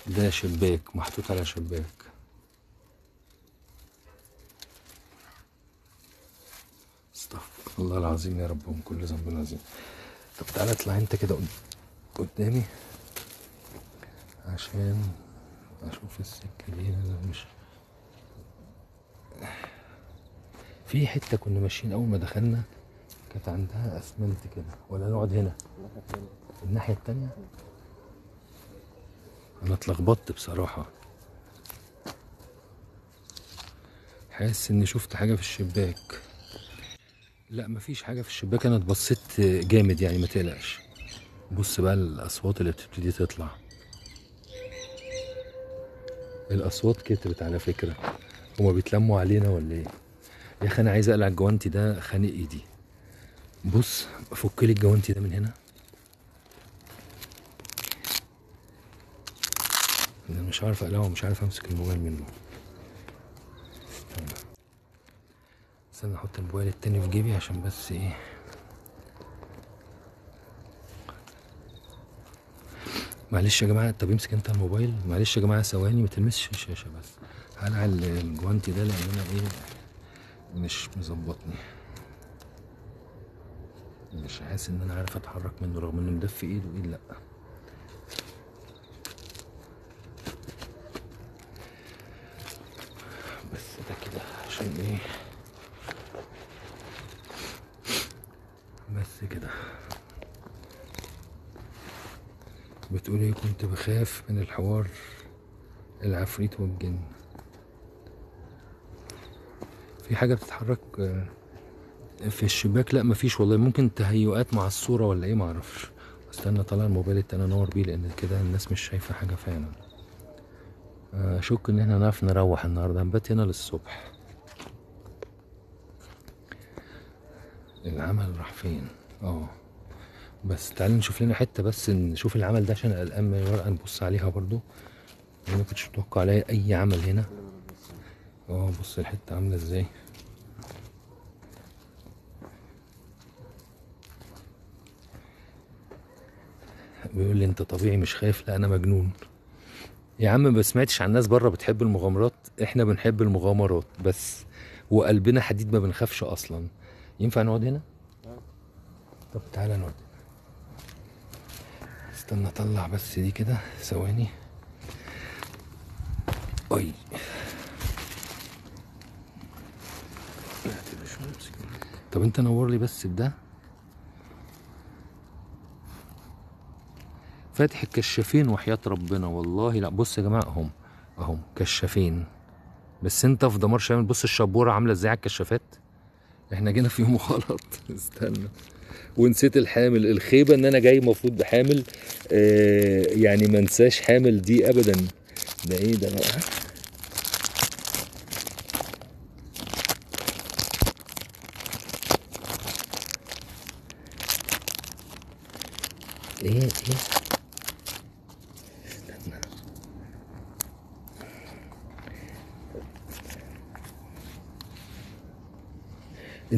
ده شباك محطوط على شباك استغفر الله العظيم يا رب من كل ذنب عظيم طب تعالى اطلع انت كده قدامي عشان اشوف السكه دي انا مش في حته كنا ماشيين اول ما دخلنا كانت عندها اسمنت كده ولا نقعد هنا الناحيه التانية انا اتلخبطت بصراحه حاسس اني شفت حاجه في الشباك لا مفيش حاجه في الشباك انا اتبصيت جامد يعني ما تقلقش بص بقى الاصوات اللي بتبتدي تطلع الاصوات كترت على فكره هما بيتلموا علينا ولا ايه يا اخي انا عايز اقلع الجوانتي ده خانق ايدي بص فك لي الجوانتي ده من هنا انا مش عارف اقلعه ومش عارف امسك الموبايل منه استنى احط الموبايل التاني في جيبي عشان بس ايه معلش يا جماعه طب امسك انت الموبايل معلش يا جماعه ثواني ما تلمسش الشاشه بس هلع الجوانتي ده لان انا ايه مش مظبطني مش حاسس ان انا عارف اتحرك منه رغم انه مدف ايده وايد لا بس ده كده عشان ايه كده بتقول ايه كنت بخاف من الحوار العفريت والجن في حاجة بتتحرك آه، في الشباك لا مفيش والله ممكن تهيؤات مع الصورة ولا ايه معرفش استنى طلع الموبايل التاني انور بيه لان كده الناس مش شايفة حاجة فعلا اشك آه، ان احنا نعرف نروح النهارده هنبات هنا للصبح العمل راح فين اه بس تعالي نشوف لنا حته بس نشوف العمل ده عشان قلقان من الورقه نبص عليها برضو انا ما كنتش متوقع عليا اي عمل هنا اه بص الحته عامله ازاي بيقول لي انت طبيعي مش خايف لا انا مجنون يا عم ما سمعتش عن ناس بره بتحب المغامرات احنا بنحب المغامرات بس وقلبنا حديد ما بنخافش اصلا ينفع نقعد هنا طب تعالى نودي استنى اطلع بس دي كده ثواني اي طب انت نور لي بس بده فاتح الكشافين وحياة ربنا والله لا بص يا جماعة اهم اهم كشافين بس انت في دمار شامل بص الشبورة عاملة ازاي على الكشافات احنا جينا في يوم غلط استنى ونسيت الحامل الخيبه ان انا جاي المفروض بحامل آه يعني ما انساش حامل دي ابدا ده ايه ده بقى ايه ايه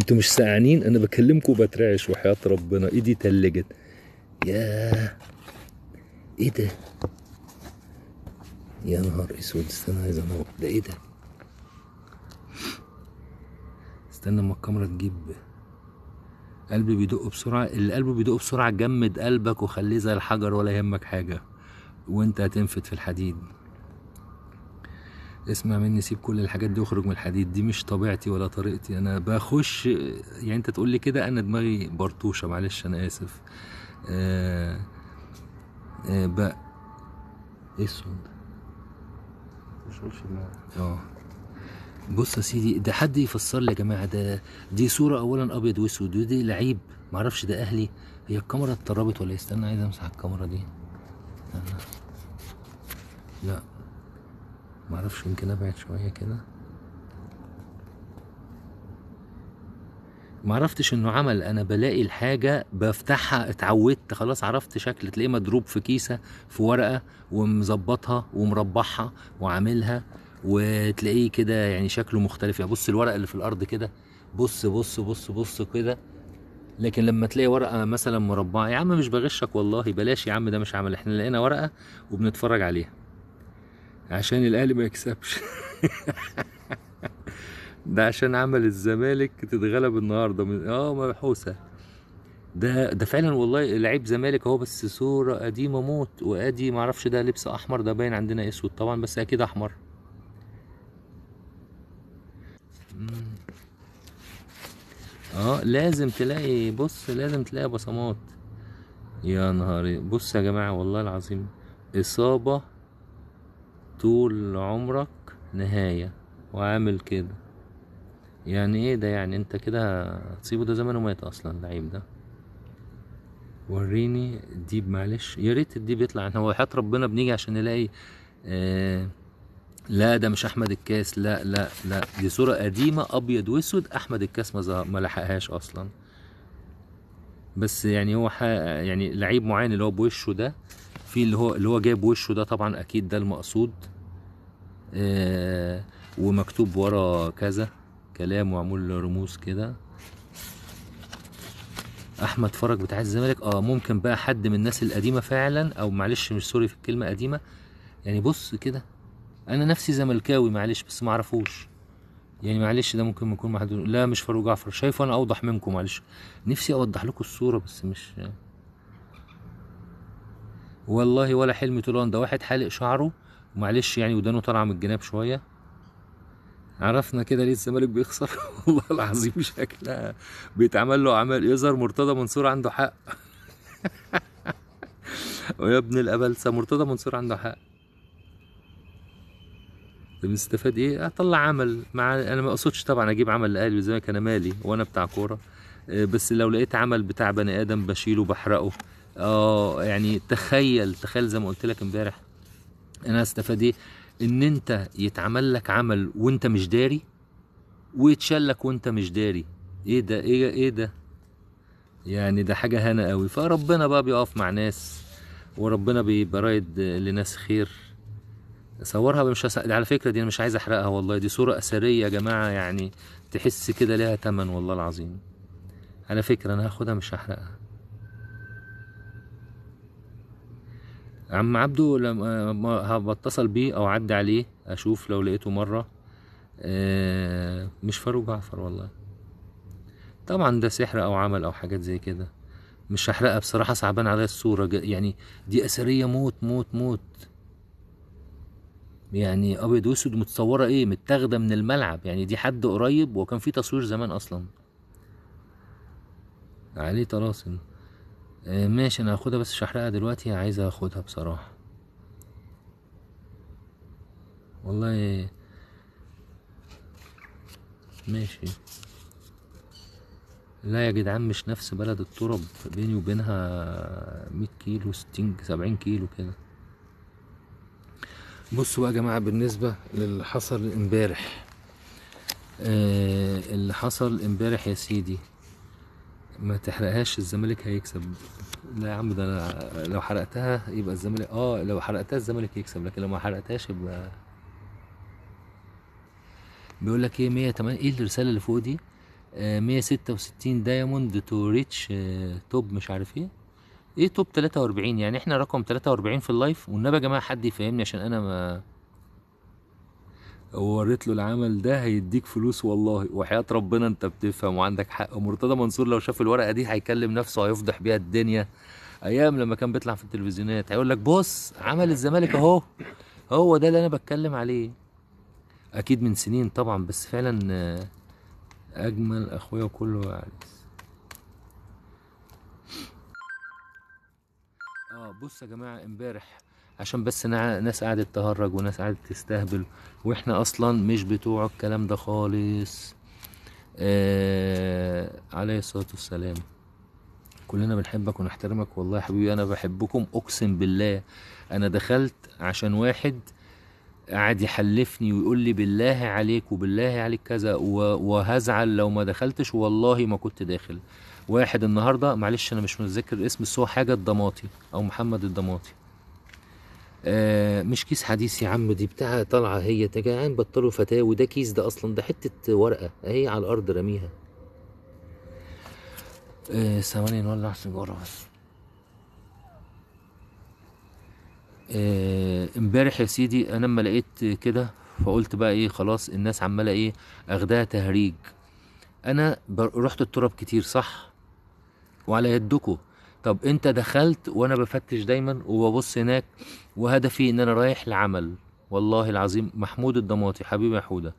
انتوا مش سقعانين انا بكلمكم بترعش وحياه ربنا ايدي تلجت يا ايه ده يا نهار اسود استنى عايز انور ده ايه ده استنى اما الكاميرا تجيب قلبي بيدق بسرعه اللي قلبه بيدق بسرعه جمد قلبك وخليه زي الحجر ولا يهمك حاجه وانت هتنفت في الحديد اسمع مني سيب كل الحاجات دي واخرج من الحديد دي مش طبيعتي ولا طريقتي انا بخش يعني انت تقول لي كده انا دماغي برطوشه معلش انا اسف آه آه بقى ايه الصوت ده اه بص يا سيدي ده حد يفسر لي يا جماعه ده دي صوره اولا ابيض واسود ودي لعيب معرفش ده اهلي هي الكاميرا اتطربت ولا إيه؟ استنى عايز امسح الكاميرا دي لا معرفش يمكن ابعد شوية كده معرفتش انه عمل انا بلاقي الحاجة بفتحها اتعودت خلاص عرفت شكل تلاقيه مضروب في كيسة في ورقة ومظبطها ومربحها وعاملها وتلاقيه كده يعني شكله مختلف يعني بص الورقة اللي في الارض كده بص بص بص بص كده لكن لما تلاقي ورقه مثلا مربعه يا عم مش بغشك والله بلاش يا عم ده مش عمل احنا لقينا ورقه وبنتفرج عليها عشان الاهلي ما يكسبش ده عشان عمل الزمالك تتغلب النهارده من اه بحوسه ده ده فعلا والله لعيب زمالك اهو بس صوره قديمه موت وادي ما اعرفش ده لبس احمر ده باين عندنا اسود طبعا بس اكيد احمر اه لازم تلاقي بص لازم تلاقي بصمات يا نهاري بص يا جماعه والله العظيم اصابه طول عمرك نهاية وعامل كده يعني ايه ده يعني انت كده هتسيبه ده زمانه مات اصلا اللعيب ده وريني الديب معلش يا ريت الديب يطلع احنا هو حياة ربنا بنيجي عشان نلاقي آه لا ده مش احمد الكاس لا لا لا دي صورة قديمة ابيض واسود احمد الكاس ما, ما لحقهاش اصلا بس يعني هو يعني لعيب معين اللي هو بوشه ده في اللي هو اللي هو جايب وشه ده طبعا اكيد ده المقصود آه ومكتوب ورا كذا كلام وعمول رموز كده احمد فرج بتاع الزمالك اه ممكن بقى حد من الناس القديمه فعلا او معلش مش سوري في الكلمه قديمه يعني بص كده انا نفسي زملكاوي معلش بس ما اعرفوش يعني معلش ده ممكن يكون محدود لا مش فاروق جعفر شايفه انا اوضح منكم معلش نفسي اوضح لكم الصوره بس مش والله ولا حلم طولان ده واحد حالق شعره معلش يعني ودانه طالعه من الجناب شويه عرفنا كده ليه الزمالك بيخسر والله العظيم شكلها بيتعمل له اعمال يظهر مرتضى منصور عنده حق ويا ابن الابلسه مرتضى منصور عنده حق بنستفاد ايه؟ اطلع آه، عمل مع انا ما اقصدش طبعا اجيب عمل لاهلي والزمالك انا مالي وانا بتاع كوره آه، بس لو لقيت عمل بتاع بني ادم بشيله بحرقه اه يعني تخيل تخيل زي ما قلت لك امبارح انا استفاد ايه ان انت يتعمل لك عمل وانت مش داري ويتشال لك وانت مش داري ايه ده ايه ايه ده يعني ده حاجه هنا قوي فربنا بقى بيقف مع ناس وربنا بيبقى رايد لناس خير صورها مش هس... على فكره دي انا مش عايز احرقها والله دي صوره اثريه يا جماعه يعني تحس كده ليها تمن والله العظيم على فكره انا هاخدها مش هحرقها عم عبده لما بتصل بيه او عد عليه اشوف لو لقيته مره آه، مش فاروق جعفر والله طبعا ده سحر او عمل او حاجات زي كده مش هحرقها بصراحه صعبان عليا الصوره يعني دي اثريه موت موت موت يعني ابيض واسود متصوره ايه متاخده من الملعب يعني دي حد قريب وكان في تصوير زمان اصلا عليه طلاسم آه، ماشي انا هاخدها بس مش هحرقها دلوقتي عايز اخدها بصراحة والله ماشي لا يا جدعان مش نفس بلد الترب بيني وبينها مية كيلو ستين سبعين كيلو كده بصوا بقى يا جماعة بالنسبة للي حصل امبارح آه اللي حصل امبارح يا سيدي ما تحرقهاش الزمالك هيكسب لا يا عم ده انا لو حرقتها يبقى الزمالك اه لو حرقتها الزمالك يكسب لكن لو ما حرقتهاش يبقى بيقول لك ايه 108 ايه الرساله اللي فوق دي آه 166 دايموند تو ريتش آه توب مش عارف ايه ايه توب 43 يعني احنا رقم 43 في اللايف والنبي يا جماعه حد يفهمني عشان انا ما ووريت له العمل ده هيديك فلوس والله وحياه ربنا انت بتفهم وعندك حق مرتضى منصور لو شاف الورقه دي هيكلم نفسه هيفضح بيها الدنيا ايام لما كان بيطلع في التلفزيونات هيقول لك بص عمل الزمالك اهو هو ده اللي انا بتكلم عليه اكيد من سنين طبعا بس فعلا اجمل اخويا كله يا عريس اه بص يا جماعه امبارح عشان بس ناس قاعدة تهرج وناس قاعدة تستهبل واحنا اصلا مش بتوع الكلام ده خالص آه عليه الصلاة والسلام كلنا بنحبك ونحترمك والله يا حبيبي انا بحبكم اقسم بالله انا دخلت عشان واحد قعد يحلفني ويقول لي بالله عليك وبالله عليك كذا وهزعل لو ما دخلتش والله ما كنت داخل واحد النهارده معلش انا مش متذكر الاسم بس هو حاجه الضماطي او محمد الضماطي آه مش كيس حديث يا عم دي بتاعها طالعه هي ده بطلوا فتاوي ده كيس ده اصلا ده حته ورقه اهي على الارض رميها آه ثواني نولع سيجاره بس آه، امبارح آه يا سيدي انا لما لقيت كده فقلت بقى ايه خلاص الناس عماله ايه اخدها تهريج انا رحت التراب كتير صح وعلى يدكم طب انت دخلت وانا بفتش دايما وببص هناك وهدفي ان انا رايح لعمل والله العظيم محمود الضماطي حبيبي يا حوده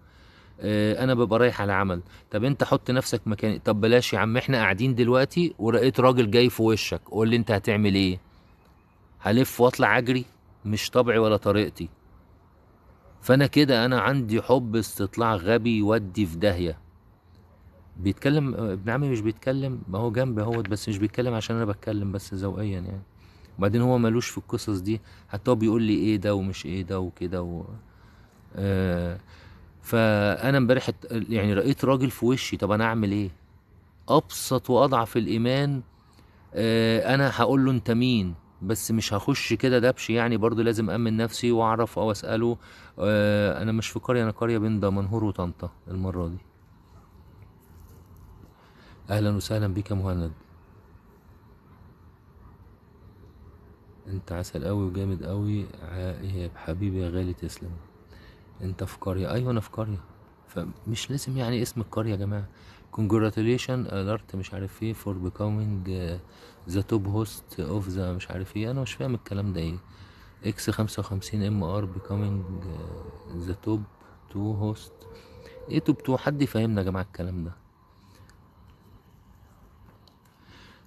اه انا ببقى رايح على عمل طب انت حط نفسك مكاني طب بلاش يا عم احنا قاعدين دلوقتي ولقيت راجل جاي في وشك قول لي انت هتعمل ايه هلف واطلع اجري مش طبعي ولا طريقتي فانا كده انا عندي حب استطلاع غبي يودي في داهيه بيتكلم ابن عمي مش بيتكلم ما هو جنبي اهوت بس مش بيتكلم عشان انا بتكلم بس ذوقيا يعني وبعدين هو ملوش في القصص دي حتى هو بيقول لي ايه ده ومش ايه ده وكده و... آه فانا امبارح يعني رأيت راجل في وشي طب انا اعمل ايه ابسط واضعف الايمان آه انا هقول له انت مين بس مش هخش كده دبش يعني برضو لازم امن نفسي واعرف او اساله آه انا مش في قريه انا قريه بين دمنهور وطنطا المره دي أهلا وسهلا بك مهند انت عسل قوي وجامد قوي يا حبيبي يا غالي تسلم انت في قرية ايوه انا في قرية فمش لازم يعني اسم القرية يا جماعة congratulations alert مش عارف ايه for becoming uh, the top host of the مش عارف ايه انا مش فاهم الكلام ده ايه اكس خمسة وخمسين ام ار becoming uh, the top two host ايه توب تو حد يفهمنا يا جماعة الكلام ده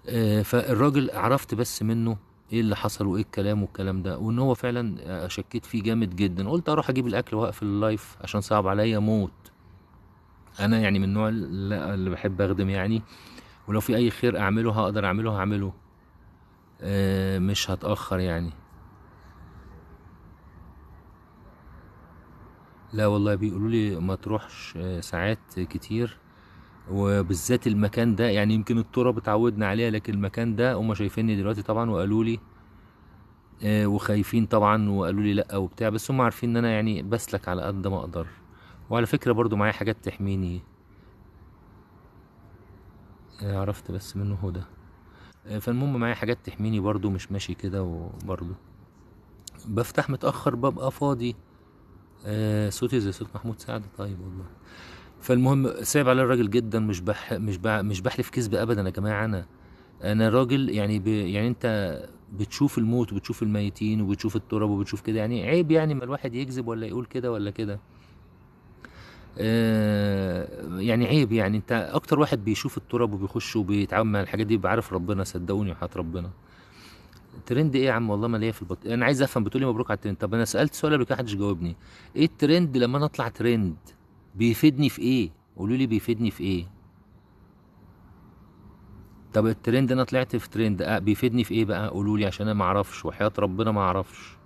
آه، فالراجل عرفت بس منه ايه اللي حصل وايه الكلام والكلام ده وان هو فعلا آه، شكيت فيه جامد جدا قلت اروح اجيب الاكل واقفل اللايف عشان صعب عليا موت انا يعني من النوع اللي بحب اخدم يعني ولو في اي خير اعمله هقدر اعمله هعمله آه، مش هتاخر يعني لا والله بيقولوا لي ما تروحش ساعات كتير وبالذات المكان ده يعني يمكن التراب اتعودنا عليها لكن المكان ده هما شايفيني دلوقتي طبعا وقالوا لي آه، وخايفين طبعا وقالوا لي لا وبتاع بس هما عارفين ان انا يعني بسلك على قد ما اقدر وعلى فكره برضو معايا حاجات تحميني آه، عرفت بس منه هو ده آه، فالمهم معايا حاجات تحميني برضو مش ماشي كده وبرضو بفتح متاخر ببقى فاضي صوتي زي صوت محمود سعد طيب والله فالمهم صعب على الراجل جدا مش بح مش بح مش بحلف كذب ابدا يا جماعه انا انا راجل يعني ب يعني انت بتشوف الموت وبتشوف الميتين وبتشوف التراب وبتشوف كده يعني عيب يعني ما الواحد يكذب ولا يقول كده ولا كده آه، يعني عيب يعني انت اكتر واحد بيشوف التراب وبيخش وبيتعامل مع الحاجات دي بعرف ربنا صدقوني وحياة ربنا ترند ايه يا عم والله ما ليا في البط انا عايز افهم بتقولي مبروك على الترند طب انا سالت سؤال قبل كده محدش جاوبني ايه الترند لما انا اطلع ترند بيفيدني في ايه قولوا لي بيفيدني في ايه طب الترند انا طلعت في ترند أه بيفيدني في ايه بقى قولوا لي عشان انا ما اعرفش وحياه ربنا ما اعرفش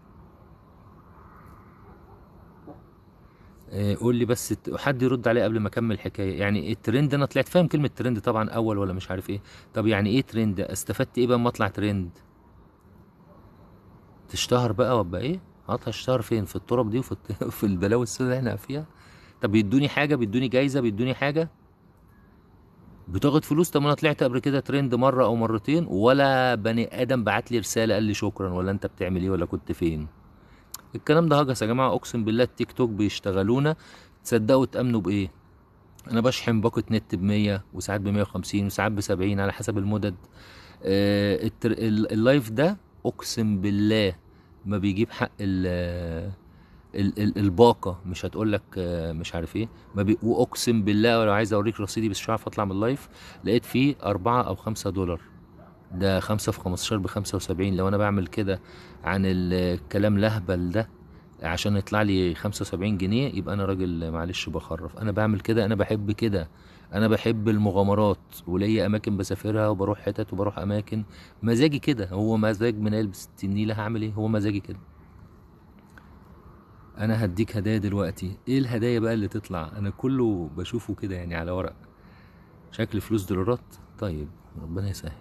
آه، قول لي بس حد يرد عليه قبل ما اكمل الحكايه يعني الترند انا طلعت فاهم كلمه ترند طبعا اول ولا مش عارف ايه طب يعني ايه ترند استفدت ايه بقى ما اطلع ترند تشتهر بقى وابقى ايه اشتهر أه، فين في التراب دي وفي في البلاوي السوداء اللي احنا فيها طب بيدوني حاجه بيدوني جايزه بيدوني حاجه بتاخد فلوس طب انا طلعت قبل كده ترند مره او مرتين ولا بني ادم بعت لي رساله قال لي شكرا ولا انت بتعمل ايه ولا كنت فين الكلام ده هجس يا جماعه اقسم بالله التيك توك بيشتغلونا تصدقوا تامنوا بايه انا بشحن باقه نت ب 100 وساعات ب 150 وساعات ب 70 على حسب المدد آه اللايف ده اقسم بالله ما بيجيب حق ال ال الباقه مش هتقول لك آه، مش عارف ايه ما بي... واقسم بالله لو عايز اوريك رصيدي بس مش عارف اطلع من اللايف لقيت فيه أربعة او خمسة دولار ده خمسة في 15 ب 75 لو انا بعمل كده عن الكلام لهبل ده عشان يطلع لي 75 جنيه يبقى انا راجل معلش بخرف انا بعمل كده انا بحب كده انا بحب المغامرات وليا اماكن بسافرها وبروح حتت وبروح اماكن مزاجي كده هو مزاج من البس النيله هعمل ايه هو مزاجي كده انا هديك هدايا دلوقتي ايه الهدايا بقى اللي تطلع انا كله بشوفه كده يعني على ورق شكل فلوس دولارات طيب ربنا يسهل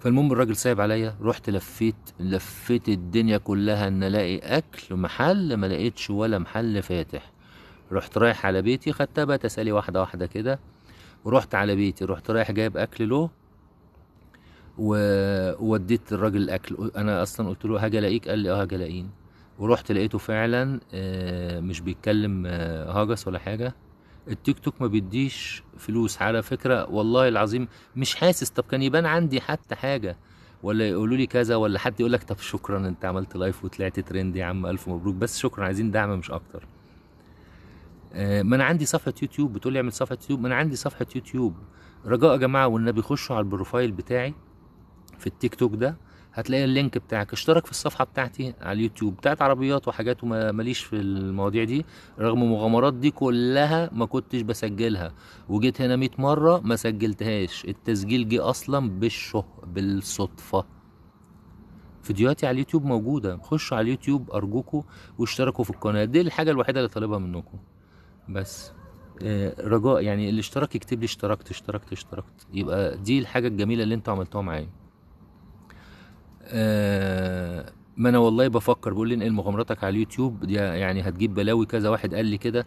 فالمهم الراجل صعب عليا رحت لفيت لفيت الدنيا كلها ان الاقي اكل محل ما لقيتش ولا محل فاتح رحت رايح على بيتي خدتها بقى تسالي واحده واحده كده ورحت على بيتي رحت رايح جايب اكل له ووديت الراجل الاكل انا اصلا قلت له هاجي الاقيك قال لي اه هاجي الاقيني ورحت لقيته فعلا آه، مش بيتكلم آه، هاجس ولا حاجه التيك توك ما بيديش فلوس على فكره والله العظيم مش حاسس طب كان يبان عندي حتى حاجه ولا يقولوا لي كذا ولا حد يقول لك طب شكرا انت عملت لايف وطلعت ترند يا عم الف مبروك بس شكرا عايزين دعم مش اكتر آه، ما انا عندي صفحه يوتيوب بتقول لي اعمل صفحه يوتيوب ما انا عندي صفحه يوتيوب رجاء يا جماعه والنبي خشوا على البروفايل بتاعي في التيك توك ده هتلاقي اللينك بتاعك اشترك في الصفحه بتاعتي على اليوتيوب بتاعت عربيات وحاجات ماليش في المواضيع دي رغم مغامرات دي كلها ما كنتش بسجلها وجيت هنا 100 مره ما سجلتهاش التسجيل جه اصلا بالشه بالصدفه فيديوهاتي على اليوتيوب موجوده خشوا على اليوتيوب ارجوكوا واشتركوا في القناه دي الحاجه الوحيده اللي طالبها منكم بس آه، رجاء يعني الاشتراك يكتب لي اشتركت اشتركت اشتركت يبقى دي الحاجه الجميله اللي انتوا عملتوها معايا آه، ما انا والله بفكر بقول لي انقل مغامراتك على اليوتيوب دي يعني هتجيب بلاوي كذا واحد قال لي كده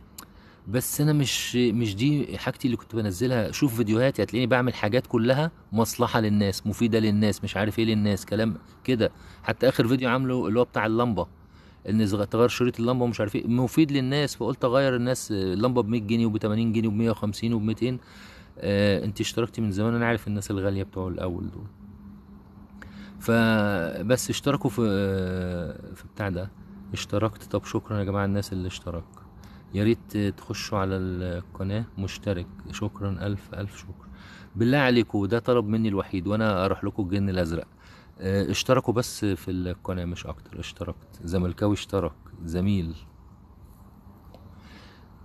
بس انا مش مش دي حاجتي اللي كنت بنزلها شوف فيديوهاتي هتلاقيني بعمل حاجات كلها مصلحه للناس مفيده للناس مش عارف ايه للناس كلام كده حتى اخر فيديو عامله اللي هو بتاع اللمبه ان تغير شريط اللمبه ومش عارف ايه مفيد للناس فقلت اغير الناس اللمبه ب 100 جنيه وب 80 جنيه وب 150 وب 200 آه انت اشتركتي من زمان انا عارف الناس الغاليه بتوع الاول دول فبس اشتركوا في في بتاع ده اشتركت طب شكرا يا جماعه الناس اللي اشترك يا ريت تخشوا على القناه مشترك شكرا الف الف شكر بالله عليكم ده طلب مني الوحيد وانا اروح لكم الجن الازرق آه، اشتركوا بس في القناه مش اكتر اشتركت زملكاوي اشترك زميل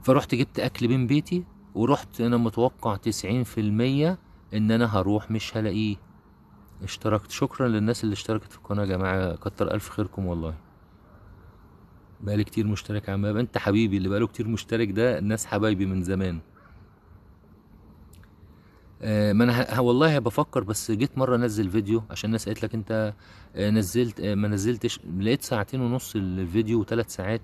فرحت جبت اكل من بيتي ورحت انا متوقع تسعين في المية ان انا هروح مش هلاقيه اشتركت شكرا للناس اللي اشتركت في القناه يا جماعه كتر الف خيركم والله بقالي كتير مشترك يا عم انت حبيبي اللي بقاله كتير مشترك ده الناس حبايبي من زمان آه ما انا والله بفكر بس جيت مره انزل فيديو عشان الناس قالت لك انت آه، نزلت آه، ما نزلتش لقيت ساعتين ونص الفيديو وثلاث ساعات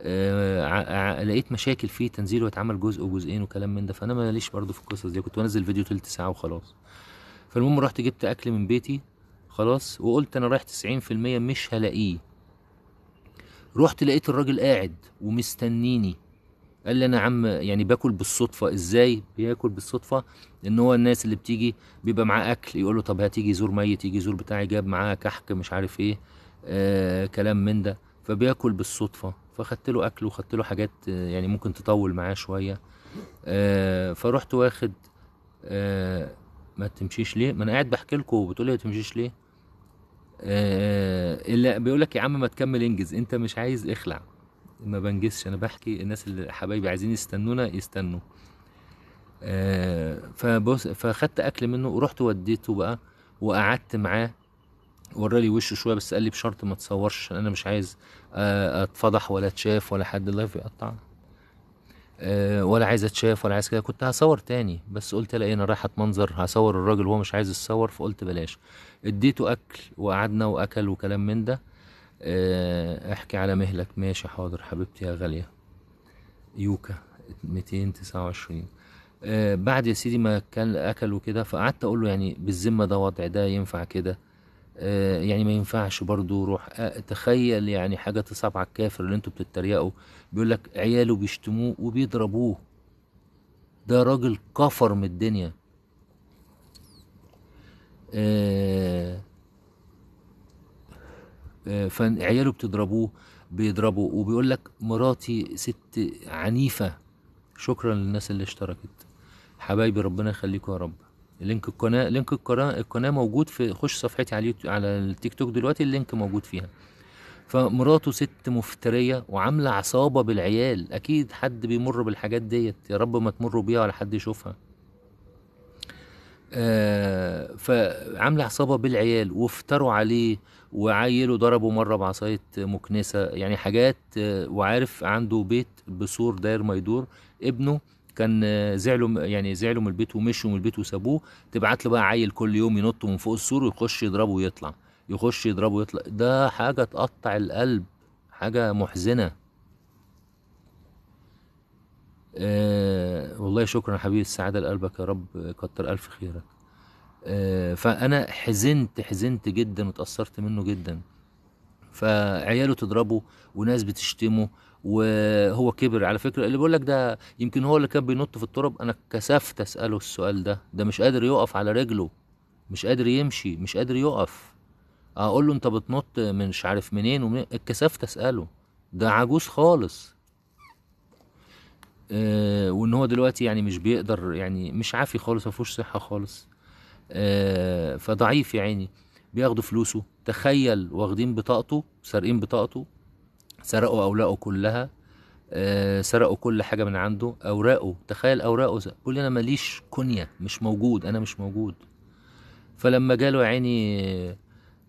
آه، لقيت مشاكل فيه تنزيله واتعمل جزء وجزئين وكلام من ده فانا ماليش برضو في القصص دي كنت بنزل فيديو تلت ساعه وخلاص فالمهم رحت جبت اكل من بيتي خلاص وقلت انا رايح 90% مش هلاقيه رحت لقيت الراجل قاعد ومستنيني قال لي انا عم يعني باكل بالصدفه ازاي بياكل بالصدفه ان هو الناس اللي بتيجي بيبقى معاه اكل يقول له طب هتيجي يزور ميت يجي يزور بتاعي جاب معاه كحك مش عارف ايه آه كلام من ده فبياكل بالصدفه فخدت له اكل وخدت له حاجات يعني ممكن تطول معاه شويه آه فرحت واخد آه ما تمشيش ليه ما انا قاعد بحكي لكم وبتقول لي ما تمشيش ليه آه اللي بيقول لك يا عم ما تكمل انجز انت مش عايز اخلع ما بنجزش انا بحكي الناس اللي حبايبي عايزين يستنونا يستنوا آه فبص فخدت اكل منه ورحت وديته بقى وقعدت معاه ورالي وشه شويه بس قال لي بشرط ما تصورش انا مش عايز آه، اتفضح ولا اتشاف ولا حد الله يقطعني آه، ولا عايز اتشاف ولا عايز كده كنت هصور تاني بس قلت لا إيه، انا رايح اتمنظر هصور الراجل وهو مش عايز يتصور فقلت بلاش اديته اكل وقعدنا واكل وكلام من ده آه، احكي على مهلك ماشي حاضر حبيبتي يا غاليه يوكا 229 آه، بعد يا سيدي ما كان اكل وكده فقعدت اقول له يعني بالذمه ده وضع ده ينفع كده آه، يعني ما ينفعش برضو روح آه، تخيل يعني حاجة تصعب على الكافر اللي انتوا بتتريقوا بيقول لك عياله بيشتموه وبيضربوه ده راجل كفر من الدنيا آه، فعياله بتضربوه بيضربوا وبيقول لك مراتي ست عنيفة شكرا للناس اللي اشتركت حبايبي ربنا يخليكم يا رب لينك القناه لينك القناه القناه موجود في خش صفحتي على على التيك توك دلوقتي اللينك موجود فيها فمراته ست مفتريه وعامله عصابه بالعيال اكيد حد بيمر بالحاجات ديت يا رب ما تمروا بيها ولا حد يشوفها آه فعامله عصابه بالعيال وافتروا عليه وعيله ضربه مره بعصايه مكنسه يعني حاجات آه وعارف عنده بيت بسور داير ما يدور ابنه كان زعلوا يعني زعلوا من البيت ومشوا من البيت وسابوه تبعت له بقى عيل كل يوم ينط من فوق السور ويخش يضربه ويطلع يخش يضربه ويطلع ده حاجة تقطع القلب حاجة محزنة آه والله شكرا حبيبي السعادة لقلبك يا رب كتر ألف خيرك آه فأنا حزنت حزنت جدا وتأثرت منه جدا فعياله تضربه وناس بتشتمه وهو كبر على فكره اللي بيقول لك ده يمكن هو اللي كان بينط في التراب انا كسفت اساله السؤال ده ده مش قادر يقف على رجله مش قادر يمشي مش قادر يقف اقول له انت بتنط مش عارف منين ومنين اتكسفت اساله ده عجوز خالص آه وان هو دلوقتي يعني مش بيقدر يعني مش عافي خالص ما صحه خالص آه فضعيف يا عيني بياخدوا فلوسه تخيل واخدين بطاقته سارقين بطاقته سرقوا اولاقه كلها آه، سرقوا كل حاجه من عنده اوراقه تخيل اوراقه بيقول انا ماليش كنيه مش موجود انا مش موجود فلما جاله عيني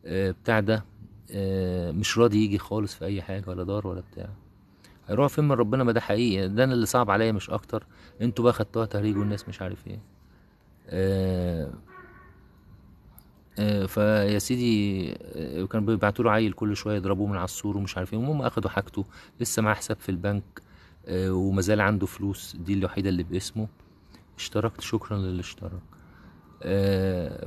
آه، بتاع ده آه، مش راضي يجي خالص في اي حاجه ولا دار ولا بتاع هيروح فين من ربنا ما ده حقيقي ده انا اللي صعب عليا مش اكتر انتوا بقى خدتوها تهريج والناس مش عارف ايه آه، فيا سيدي آه، كان بيبعتوا له عيل كل شويه يضربوه من على السور ومش عارف ايه المهم اخدوا حاجته لسه معاه حساب في البنك آه، ومازال عنده فلوس دي الوحيده اللي باسمه اشتركت شكرا للي اشترك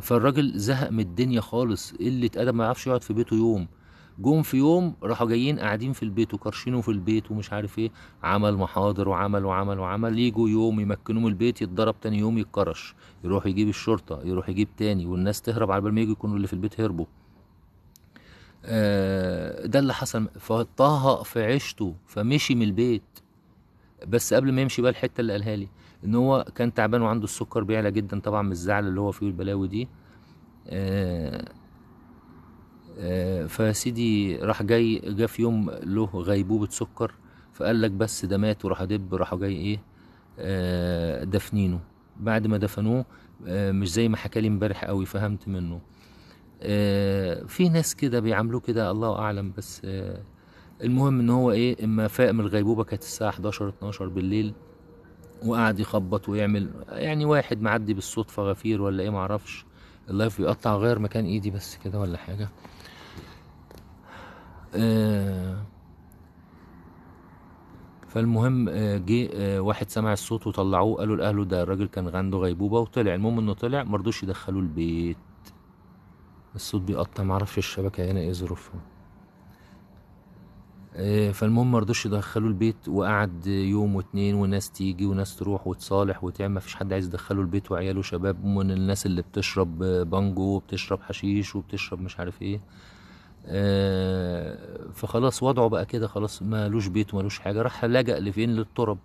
فالراجل زهق من الدنيا خالص قله ادب ما يعرفش يقعد في بيته يوم جم في يوم راحوا جايين قاعدين في البيت وكرشينه في البيت ومش عارف ايه عمل محاضر وعمل وعمل وعمل يجوا يوم يمكنوه من البيت يتضرب تاني يوم يتكرش يروح يجيب الشرطه يروح يجيب تاني والناس تهرب على بال ما يجوا يكونوا اللي في البيت هربوا آه، ده اللي حصل فطه في عيشته فمشي من البيت بس قبل ما يمشي بقى الحته اللي قالها لي ان هو كان تعبان وعنده السكر بيعلى جدا طبعا من الزعل اللي هو فيه البلاوي دي آه آه، فسيدي راح جاي جه في يوم له غيبوبة سكر فقال لك بس ده مات وراح دب راحوا جاي ايه آه، دفنينه بعد ما دفنوه آه، مش زي ما حكى لي امبارح قوي فهمت منه في ناس كده بيعاملوه كده الله اعلم بس المهم ان هو ايه اما فاق من الغيبوبه كانت الساعه 11 12 بالليل وقعد يخبط ويعمل يعني واحد معدي بالصدفه غفير ولا ايه معرفش اللايف بيقطع غير مكان ايدي بس كده ولا حاجه آه، فالمهم آه، جه آه، واحد سمع الصوت وطلعوه قالوا لاهله ده الراجل كان عنده غيبوبه وطلع المهم انه طلع مرضوش يدخلوه البيت الصوت بيقطع معرفش الشبكه هنا ايه ظروفها فالمهم مرضوش يدخلوه البيت وقعد يوم واتنين وناس تيجي وناس تروح وتصالح وتعمل مفيش حد عايز يدخله البيت وعياله شباب من الناس اللي بتشرب بانجو وبتشرب حشيش وبتشرب مش عارف ايه آه، فخلاص وضعه بقى كده خلاص مالوش بيت ومالوش حاجه راح لجأ لفين للترب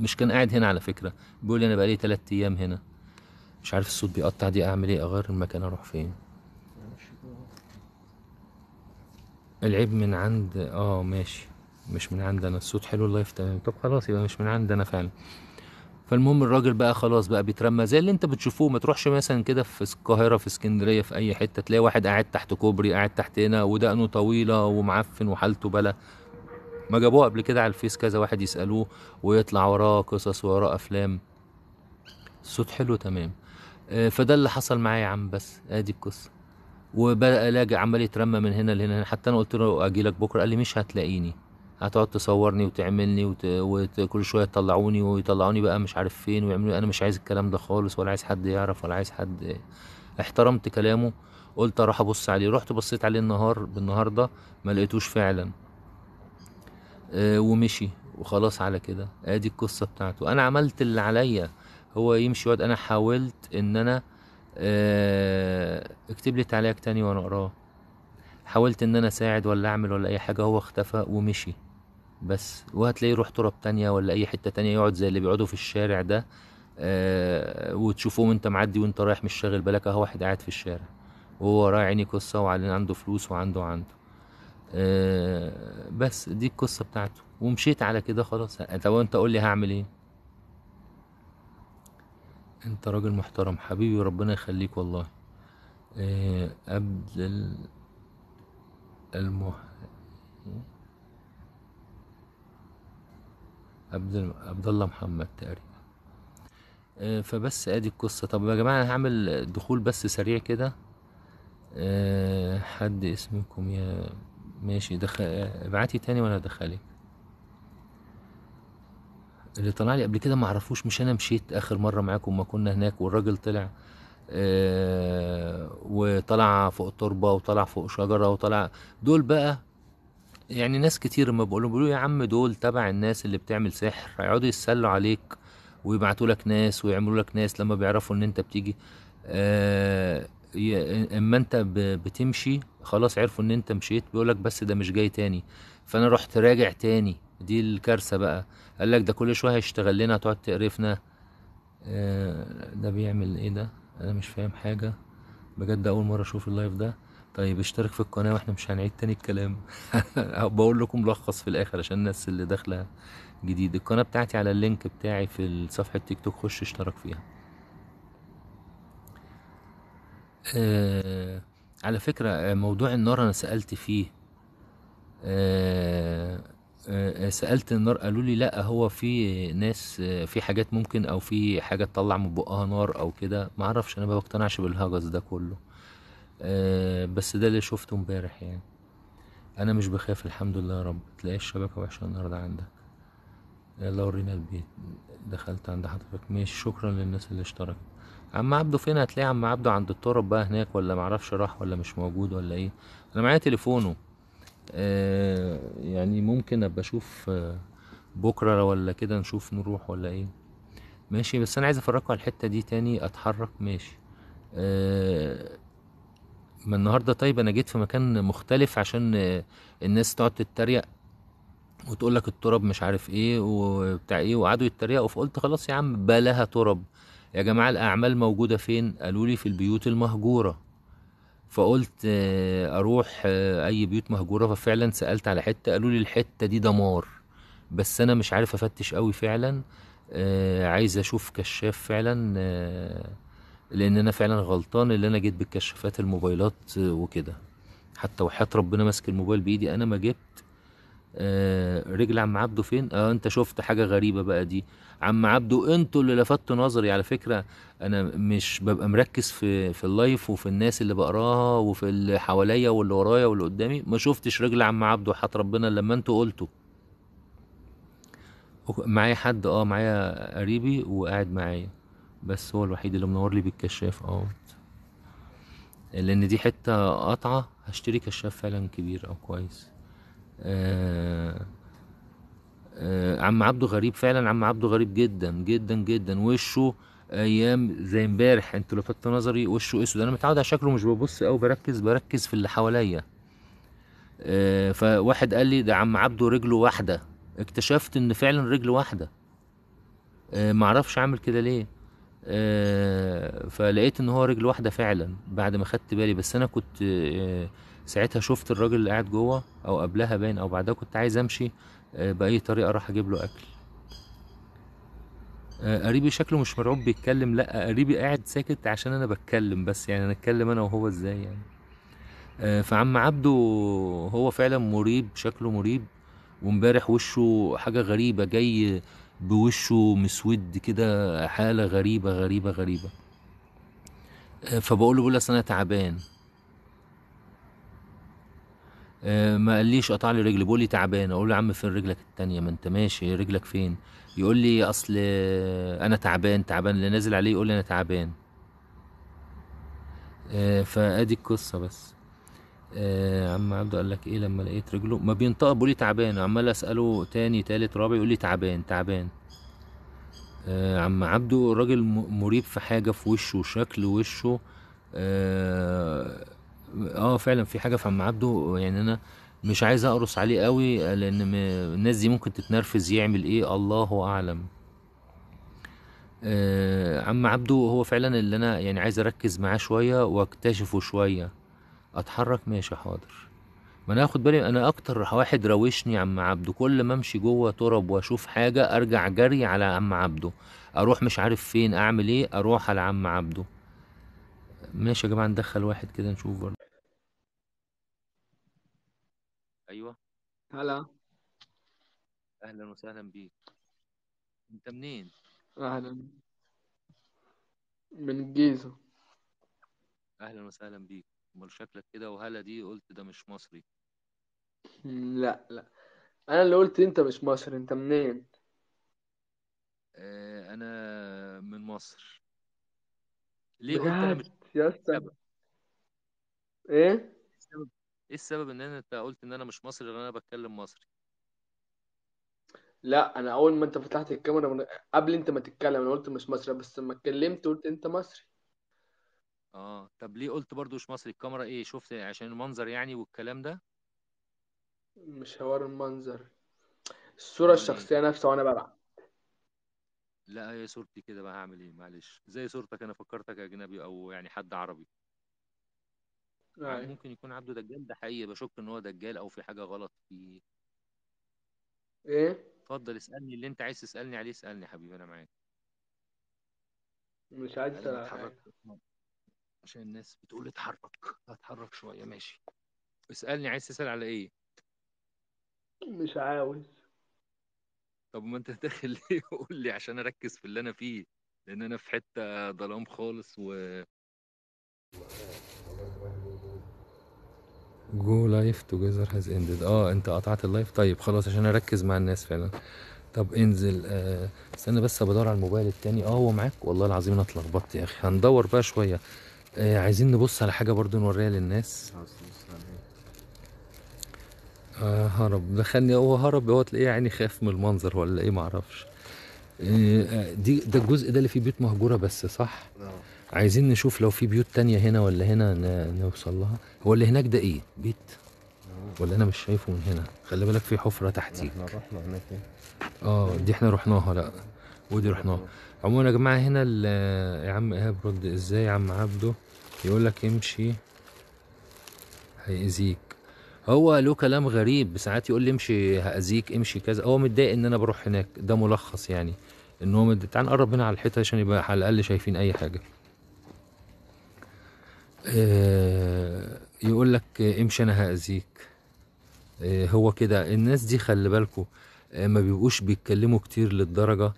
مش كان قاعد هنا على فكره بيقول لي انا بقى لي ثلاث ايام هنا مش عارف الصوت بيقطع دي اعمل ايه اغير المكان اروح فين العيب من عند اه ماشي مش من عندنا الصوت حلو اللايف تمام طب خلاص يبقى مش من عندنا فعلا فالمهم الراجل بقى خلاص بقى بيترمى زي اللي انت بتشوفوه ما تروحش مثلا كده في القاهره في اسكندريه في اي حته تلاقي واحد قاعد تحت كوبري قاعد تحت هنا ودقنه طويله ومعفن وحالته بلا ما جابوه قبل كده على الفيس كذا واحد يسالوه ويطلع وراه قصص وراه افلام الصوت حلو تمام آه، فده اللي حصل معايا يا عم بس ادي القصه وبدا الاقي عمال يترمى من هنا لهنا حتى انا قلت له اجي لك بكره قال لي مش هتلاقيني هتقعد تصورني وتعملني وت... وكل شويه تطلعوني ويطلعوني بقى مش عارف فين ويعملوا انا مش عايز الكلام ده خالص ولا عايز حد يعرف ولا عايز حد احترمت كلامه قلت اروح ابص عليه رحت بصيت عليه النهار بالنهارده ما لقيتوش فعلا آه ومشي وخلاص على كده ادي القصه بتاعته انا عملت اللي عليا هو يمشي وقت انا حاولت ان انا آه اكتب لي تعليق تاني وانا اقراه حاولت ان انا اساعد ولا اعمل ولا اي حاجه هو اختفى ومشي بس وهتلاقيه يروح تراب تانية ولا اي حتة تانية يقعد زي اللي بيقعدوا في الشارع ده آه وتشوفوه وانت معدي وانت رايح مش شاغل بالك اهو واحد قاعد في الشارع وهو راعي عيني قصة وعلينا عنده فلوس وعنده عنده آه بس دي القصة بتاعته ومشيت على كده خلاص طب انت قول لي هعمل ايه انت راجل محترم حبيبي ربنا يخليك والله آه قبل المه عبد عبد الله محمد تقريبا آه، فبس ادي القصه طب يا جماعه انا هعمل دخول بس سريع كده آه، حد اسمكم يا ماشي دخل ابعتي تاني وانا ادخلك اللي طلع لي قبل كده ما عرفوش مش انا مشيت اخر مره معاكم ما كنا هناك والراجل طلع آه، وطلع فوق تربه وطلع فوق شجره وطلع دول بقى يعني ناس كتير ما بقولوا بيقولوا يا عم دول تبع الناس اللي بتعمل سحر هيقعدوا يتسلوا عليك ويبعتوا لك ناس ويعملوا لك ناس لما بيعرفوا ان انت بتيجي آه اما انت بتمشي خلاص عرفوا ان انت مشيت بيقول لك بس ده مش جاي تاني فانا رحت راجع تاني دي الكارثه بقى قال لك ده كل شويه هيشتغل لنا هتقعد تقرفنا آه ده بيعمل ايه ده انا مش فاهم حاجه بجد اول مره اشوف اللايف ده طيب اشترك في القناة واحنا مش هنعيد تاني الكلام بقول لكم ملخص في الاخر عشان الناس اللي داخلة جديد القناة بتاعتي على اللينك بتاعي في صفحة تيك توك خش اشترك فيها آه على فكرة آه، موضوع النار انا سألت فيه آه،, آه آه سألت النار قالوا لي لا هو في ناس آه، في حاجات ممكن او في حاجة تطلع من بقها نار او كده معرفش انا ما بقتنعش بالهجس ده كله آه بس ده اللي شفته امبارح يعني انا مش بخاف الحمد لله يا رب تلاقي الشبكه وحشه النهارده عندك يلا ورينا البيت دخلت عند حضرتك ماشي شكرا للناس اللي اشتركت عم عبده فين هتلاقي عم عبده عند الطرب بقى هناك ولا معرفش راح ولا مش موجود ولا ايه انا معايا تليفونه آه يعني ممكن ابقى اشوف آه بكره ولا كده نشوف نروح ولا ايه ماشي بس انا عايز افرجكم على الحته دي تاني اتحرك ماشي آه ما النهارده طيب انا جيت في مكان مختلف عشان الناس تقعد تتريق وتقول لك التراب مش عارف ايه وبتاع ايه وقعدوا يتريقوا فقلت خلاص يا عم بلاها تراب يا جماعه الاعمال موجوده فين قالوا لي في البيوت المهجوره فقلت اروح اي بيوت مهجوره ففعلا سالت على حته قالوا لي الحته دي دمار بس انا مش عارف افتش قوي فعلا آه، عايز اشوف كشاف فعلا آه، لان انا فعلا غلطان اللي انا جيت بالكشافات الموبايلات وكده حتى وحياة ربنا ماسك الموبايل بايدي انا ما جبت آه، رجل عم عبده فين اه انت شفت حاجه غريبه بقى دي عم عبده انتوا اللي لفتوا نظري على فكره انا مش ببقى مركز في في اللايف وفي الناس اللي بقراها وفي اللي حواليا واللي ورايا واللي قدامي ما شفتش رجل عم عبده حط ربنا لما انتوا قلتوا معايا حد اه معايا قريبي وقاعد معايا بس هو الوحيد اللي منور لي بالكشاف اه لان دي حته قطعه هشتري كشاف فعلا كبير او كويس آه آه عم عبده غريب فعلا عم عبده غريب جدا جدا جدا وشه ايام زي امبارح انت لفتت نظري وشه اسود انا متعود على شكله مش ببص او بركز بركز في اللي حواليا آه فواحد قال لي ده عم عبده رجله واحده اكتشفت ان فعلا رجل واحده آه معرفش عامل كده ليه آه، فلقيت ان هو رجل واحده فعلا بعد ما خدت بالي بس انا كنت آه، ساعتها شفت الراجل اللي قاعد جوه او قبلها باين او بعدها كنت عايز امشي آه، باي طريقه راح اجيب له اكل قريبي شكله مش مرعوب بيتكلم لا قريبي قاعد ساكت عشان انا بتكلم بس يعني انا اتكلم انا وهو ازاي يعني فعم عبده هو فعلا مريب شكله مريب وامبارح وشه حاجه غريبه جاي بوشه مسود كده حاله غريبه غريبه غريبه آه، فبقول له بقول اصل انا تعبان آه، ما قاليش قطع لي رجلي بيقول لي تعبان اقول له يا عم فين رجلك التانية ما انت ماشي رجلك فين يقول لي اصل انا تعبان تعبان اللي نازل عليه يقول لي انا تعبان آه، فادي القصه بس آه عم عبده قال لك ايه لما لقيت رجله ما بينطق بيقول لي تعبان عمال اساله تاني تالت رابع يقول لي تعبان تعبان آه عم عبده راجل مريب في حاجه في وشه شكل وشه آه, اه فعلا في حاجه في عم عبده يعني انا مش عايز اقرص عليه قوي لان الناس دي ممكن تتنرفز يعمل ايه الله اعلم آه عم عبده هو فعلا اللي انا يعني عايز اركز معاه شويه واكتشفه شويه اتحرك ماشي حاضر ما انا اخد بالي انا اكتر واحد راوشني عم عبده كل ما امشي جوه ترب واشوف حاجه ارجع جري على عم عبده اروح مش عارف فين اعمل ايه اروح على عم عبده ماشي يا جماعه ندخل واحد كده نشوف برضه ايوه هلا اهلا وسهلا بيك انت منين اهلا من الجيزه اهلا وسهلا بيك امال شكلك كده وهلا دي قلت ده مش مصري لا لا انا اللي قلت انت مش مصري انت منين آه انا من مصر ليه قلت انا مش بجد يا إيه اسطى السبب ايه السبب ايه السبب ان انا انت قلت ان انا مش مصري لان انا بتكلم مصري لا انا اول ما انت فتحت الكاميرا من... قبل انت ما تتكلم انا قلت مش مصري بس لما اتكلمت قلت انت مصري اه طب ليه قلت برضو مش مصري الكاميرا ايه شفت عشان المنظر يعني والكلام ده مش حوار المنظر الصورة امال ايه الشخصية نفسها وأنا بلعب لا هي صورتي كده بقى هعمل ايه معلش زي صورتك انا فكرتك اجنبي او يعني حد عربي أيوة. عم يعني ممكن يكون عبده دجال ده حقيقي بشك ان هو دجال او في حاجة غلط فيه إيه اتفضل اسألني اللي انت عايز تسألني عليه اسألني يا حبيبي انا معاك مش عايز أسأل اتحرك عشان الناس بتقول اتحرك هتحرك شويه ماشي اسالني عايز تسال على ايه مش عاوز طب ما انت داخل ليه قول لي عشان اركز في اللي انا فيه لان انا في حته ظلام خالص و جو لايف توجذر هاز اندد اه انت قطعت اللايف طيب خلاص عشان اركز مع الناس فعلا طب انزل آه استنى بس بدور على الموبايل التاني اه هو معاك والله العظيم انا اتلخبطت يا اخي هندور بقى شويه آه عايزين نبص على حاجه برضو نوريها للناس إيه؟ آه هرب دخلني هو هرب هو تلاقيه عيني خاف من المنظر ولا ايه معرفش آه، آه، دي ده الجزء ده اللي فيه بيوت مهجوره بس صح اه. عايزين نشوف لو في بيوت تانية هنا ولا هنا نوصل لها هو اللي هناك ده ايه بيت ولا انا مش شايفه من هنا خلي بالك في حفره تحتي احنا رحنا هناك إيه؟ اه دي احنا رحناها لا ودي رحناها عموما يا جماعه هنا يا عم ايهاب رد ازاي يا عم عبده يقولك امشي هيأذيك هو له كلام غريب ساعات يقول لي امشي هأذيك امشي كذا هو متضايق ان انا بروح هناك ده ملخص يعني ان هو مد... تعال نقرب هنا على الحيطه عشان يبقى على الاقل شايفين اي حاجه آه يقول لك امشي انا هأذيك آه هو كده الناس دي خلي بالكو آه ما بيبقوش بيتكلموا كتير للدرجه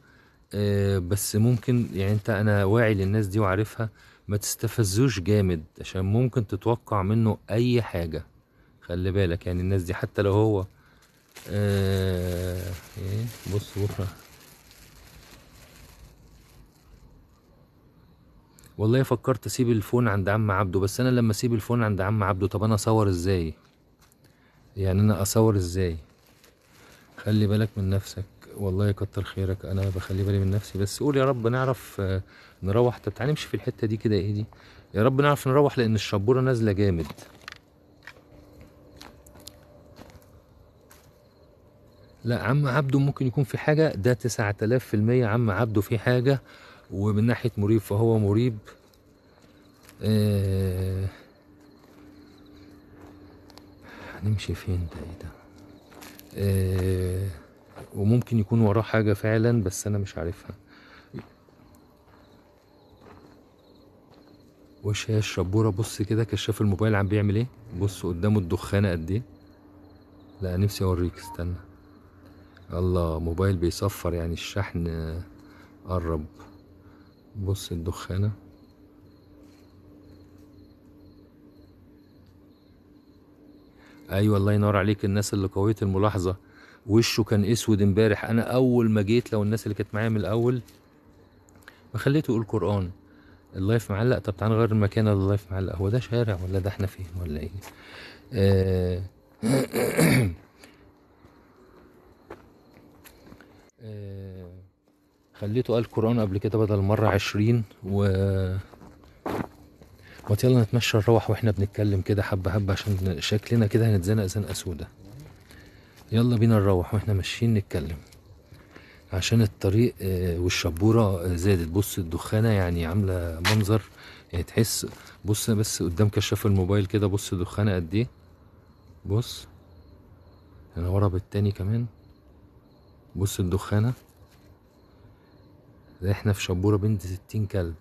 آه بس ممكن يعني انت انا واعي للناس دي وعارفها ما تستفزوش جامد عشان ممكن تتوقع منه اي حاجة خلي بالك يعني الناس دي حتى لو هو آه ايه بص بكرة والله فكرت اسيب الفون عند عم عبده بس انا لما اسيب الفون عند عم عبده طب انا اصور ازاي يعني انا اصور ازاي خلي بالك من نفسك والله يكتر خيرك انا بخلي بالي من نفسي بس قول يا رب نعرف آه، نروح طب تعالى نمشي في الحته دي كده ايه دي يا رب نعرف نروح لان الشبوره نازله جامد لا عم عبده ممكن يكون في حاجه ده 9000% عم عبده في حاجه ومن ناحيه مريب فهو مريب آه هنمشي فين ده ايه ده آه وممكن يكون وراه حاجه فعلا بس انا مش عارفها وش هي الشبوره بص كده كشاف الموبايل عم بيعمل ايه بص قدامه الدخانه قد ايه لا نفسي اوريك استنى الله موبايل بيصفر يعني الشحن قرب بص الدخانه ايوه الله ينور عليك الناس اللي قويه الملاحظه وشه كان اسود امبارح انا اول ما جيت لو الناس اللي كانت معايا من الاول ما خليته يقول قران اللايف معلق طب تعال نغير المكان اللي اللايف معلق هو ده شارع ولا ده احنا فين ولا ايه آه،, آه خليته قال قرآن قبل كده بدل مرة عشرين و وات يلا نتمشى نروح واحنا بنتكلم كده حبة حبة عشان شكلنا كده هنتزنق زنقة سودة يلا بينا نروح واحنا ماشيين نتكلم عشان الطريق آه، والشبورة آه، زادت بص الدخانة يعني عاملة منظر يعني تحس بص بس قدام كشاف الموبايل كده بص الدخانة قد ايه بص انا ورا بالتاني كمان بص الدخانة ده احنا في شبورة بنت ستين كلب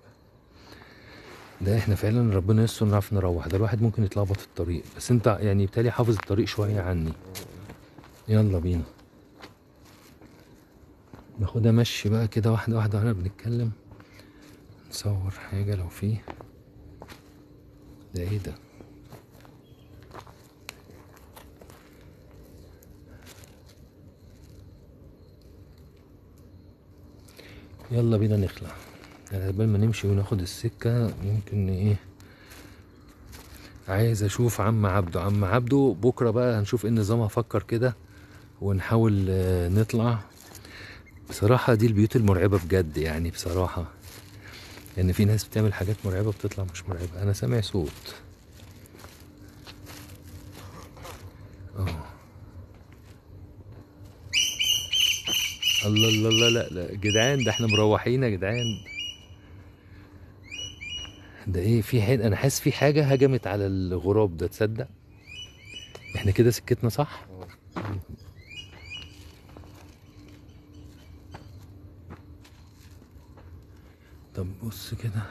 ده احنا فعلا ربنا يستر نعرف نروح ده الواحد ممكن يتلخبط في الطريق بس انت يعني بتالي حافظ الطريق شوية عني يلا بينا ناخدها مشي بقى كده واحدة واحدة واحنا بنتكلم نصور حاجة لو فيه ده ايه ده يلا بينا نخلع يعني قبل ما نمشي وناخد السكة ممكن ايه عايز اشوف عم عبده عم عبده بكرة بقى هنشوف ايه النظام هفكر كده ونحاول آه، نطلع بصراحة دي البيوت المرعبة بجد يعني بصراحة لأن يعني في ناس بتعمل حاجات مرعبة بتطلع مش مرعبة أنا سامع صوت أوه. الله الله الله لا لا جدعان ده احنا مروحين يا جدعان ده ايه في حين انا حاسس في حاجه هجمت على الغراب ده تصدق احنا كده سكتنا صح طب بص كده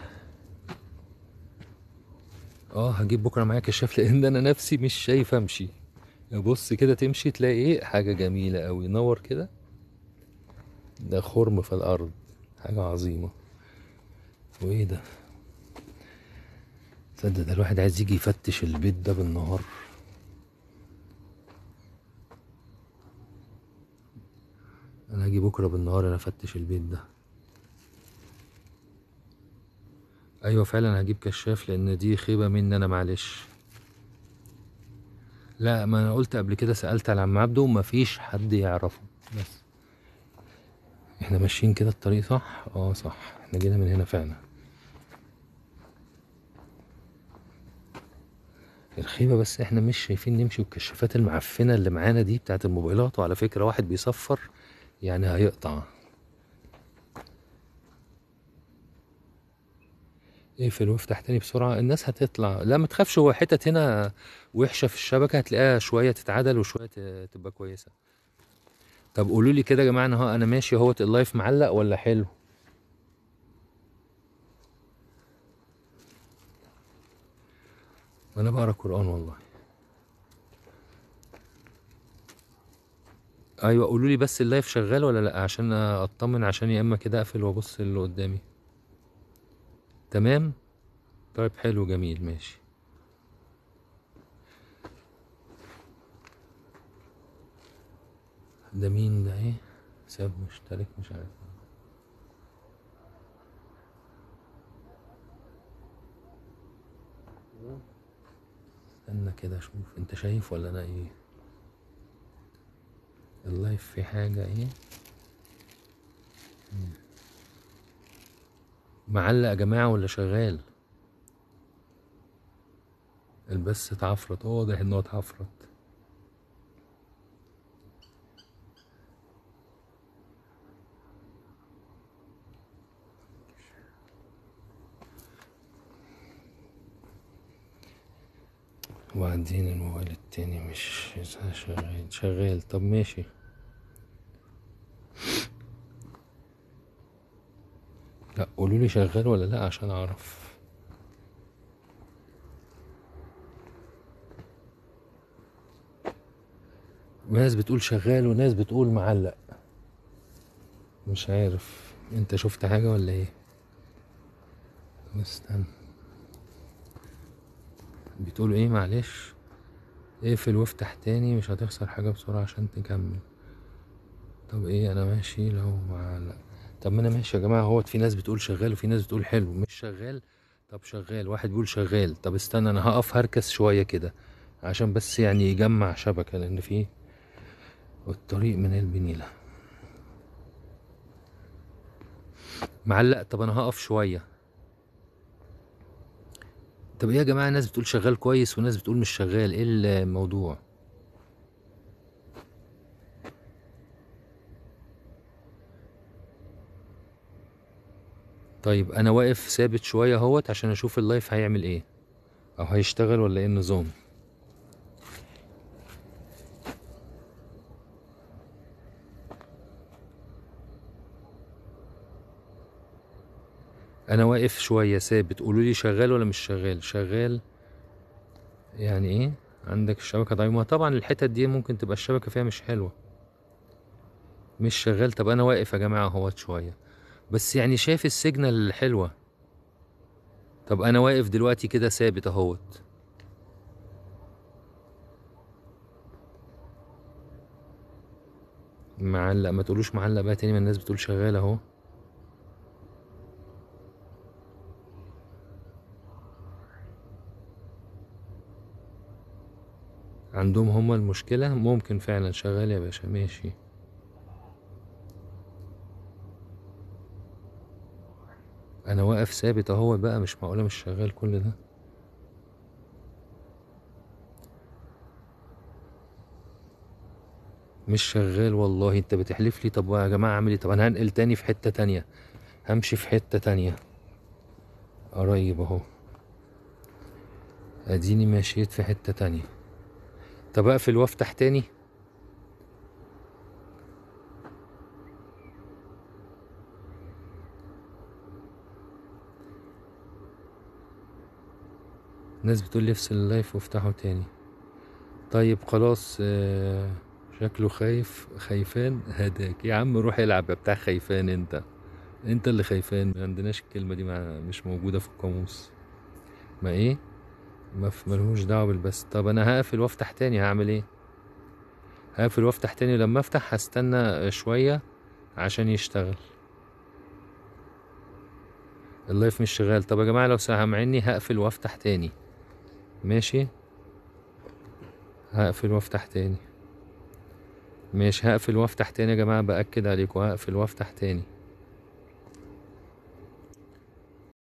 اه هجيب بكره معايا كشاف لان انا نفسي مش شايف امشي بص كده تمشي تلاقي ايه حاجه جميله قوي نور كده ده خرم في الارض حاجه عظيمه وايه ده تصدق ده الواحد عايز يجي يفتش البيت ده بالنهار انا هاجي بكره بالنهار انا افتش البيت ده ايوه فعلا هجيب كشاف لان دي خيبه مني انا معلش لا ما انا قلت قبل كده سالت على عم عبده ومفيش حد يعرفه بس احنا ماشيين كده الطريق صح اه صح احنا جينا من هنا فعلا الخيبه بس احنا مش شايفين نمشي والكشافات المعفنه اللي معانا دي بتاعت الموبايلات وعلى فكره واحد بيصفر يعني هيقطع اقفل وافتح تاني بسرعه الناس هتطلع لا ما تخافش هو حتت هنا وحشه في الشبكه هتلاقيها شويه تتعدل وشويه تبقى كويسه طب قولوا لي كده يا جماعه انا انا ماشي هو اللايف معلق ولا حلو انا بقرا قران والله ايوه قولوا لي بس اللايف شغال ولا لا عشان اطمن عشان يا اما كده اقفل وابص اللي قدامي تمام طيب حلو جميل ماشي ده مين ده ايه حساب مشترك مش عارف استنى كده اشوف انت شايف ولا انا ايه اللايف في حاجه ايه مم. معلق يا جماعة ولا شغال البس اتعفرت واضح ان هو اتعفرت وبعدين الموبايل التاني مش شغال شغال طب ماشي لا قولوا لي شغال ولا لا عشان اعرف ناس بتقول شغال وناس بتقول معلق مش عارف انت شفت حاجة ولا ايه استنى بتقول ايه معلش اقفل إيه وافتح تاني مش هتخسر حاجة بسرعة عشان تكمل طب ايه انا ماشي لو معلق طب ما انا ماشي يا جماعه اهوت في ناس بتقول شغال وفي ناس بتقول حلو مش شغال طب شغال واحد بيقول شغال طب استنى انا هقف هركز شويه كده عشان بس يعني يجمع شبكه لان في الطريق من البنيله معلق طب انا هقف شويه طب ايه يا جماعه ناس بتقول شغال كويس وناس بتقول مش شغال ايه الموضوع طيب انا واقف ثابت شويه اهوت عشان اشوف اللايف هيعمل ايه او هيشتغل ولا ايه النظام انا واقف شويه ثابت قولوا لي شغال ولا مش شغال شغال يعني ايه عندك الشبكه ضعيفه طبعا الحتت دي ممكن تبقى الشبكه فيها مش حلوه مش شغال طب انا واقف يا جماعه اهوت شويه بس يعني شايف السيجنال الحلوة طب انا واقف دلوقتي كده ثابت اهوت معلق ما تقولوش معلق بقى تاني ما الناس بتقول شغال اهو عندهم هما المشكلة ممكن فعلا شغال يا باشا ماشي انا واقف ثابت اهو بقى مش معقوله مش شغال كل ده مش شغال والله انت بتحلف لي طب يا جماعه اعمل ايه طب انا هنقل تاني في حته تانية همشي في حته تانية قريب اهو اديني مشيت في حته تانية طب اقفل وافتح تاني ناس بتقول لي افصل اللايف وافتحه تاني طيب خلاص آه، شكله خايف خايفان هداك يا عم روح العب يا بتاع خايفان انت انت اللي خايفان ما عندناش الكلمه دي مش موجوده في القاموس ما ايه ما ملهوش دعوه بالبس طب انا هقفل وافتح تاني هعمل ايه هقفل وافتح تاني لما افتح هستنى شويه عشان يشتغل اللايف مش شغال طب يا جماعه لو سامعني هقفل وافتح تاني ماشي هقفل وافتح تاني ماشي هقفل وافتح تاني يا جماعة بأكد عليكم هقفل وافتح تاني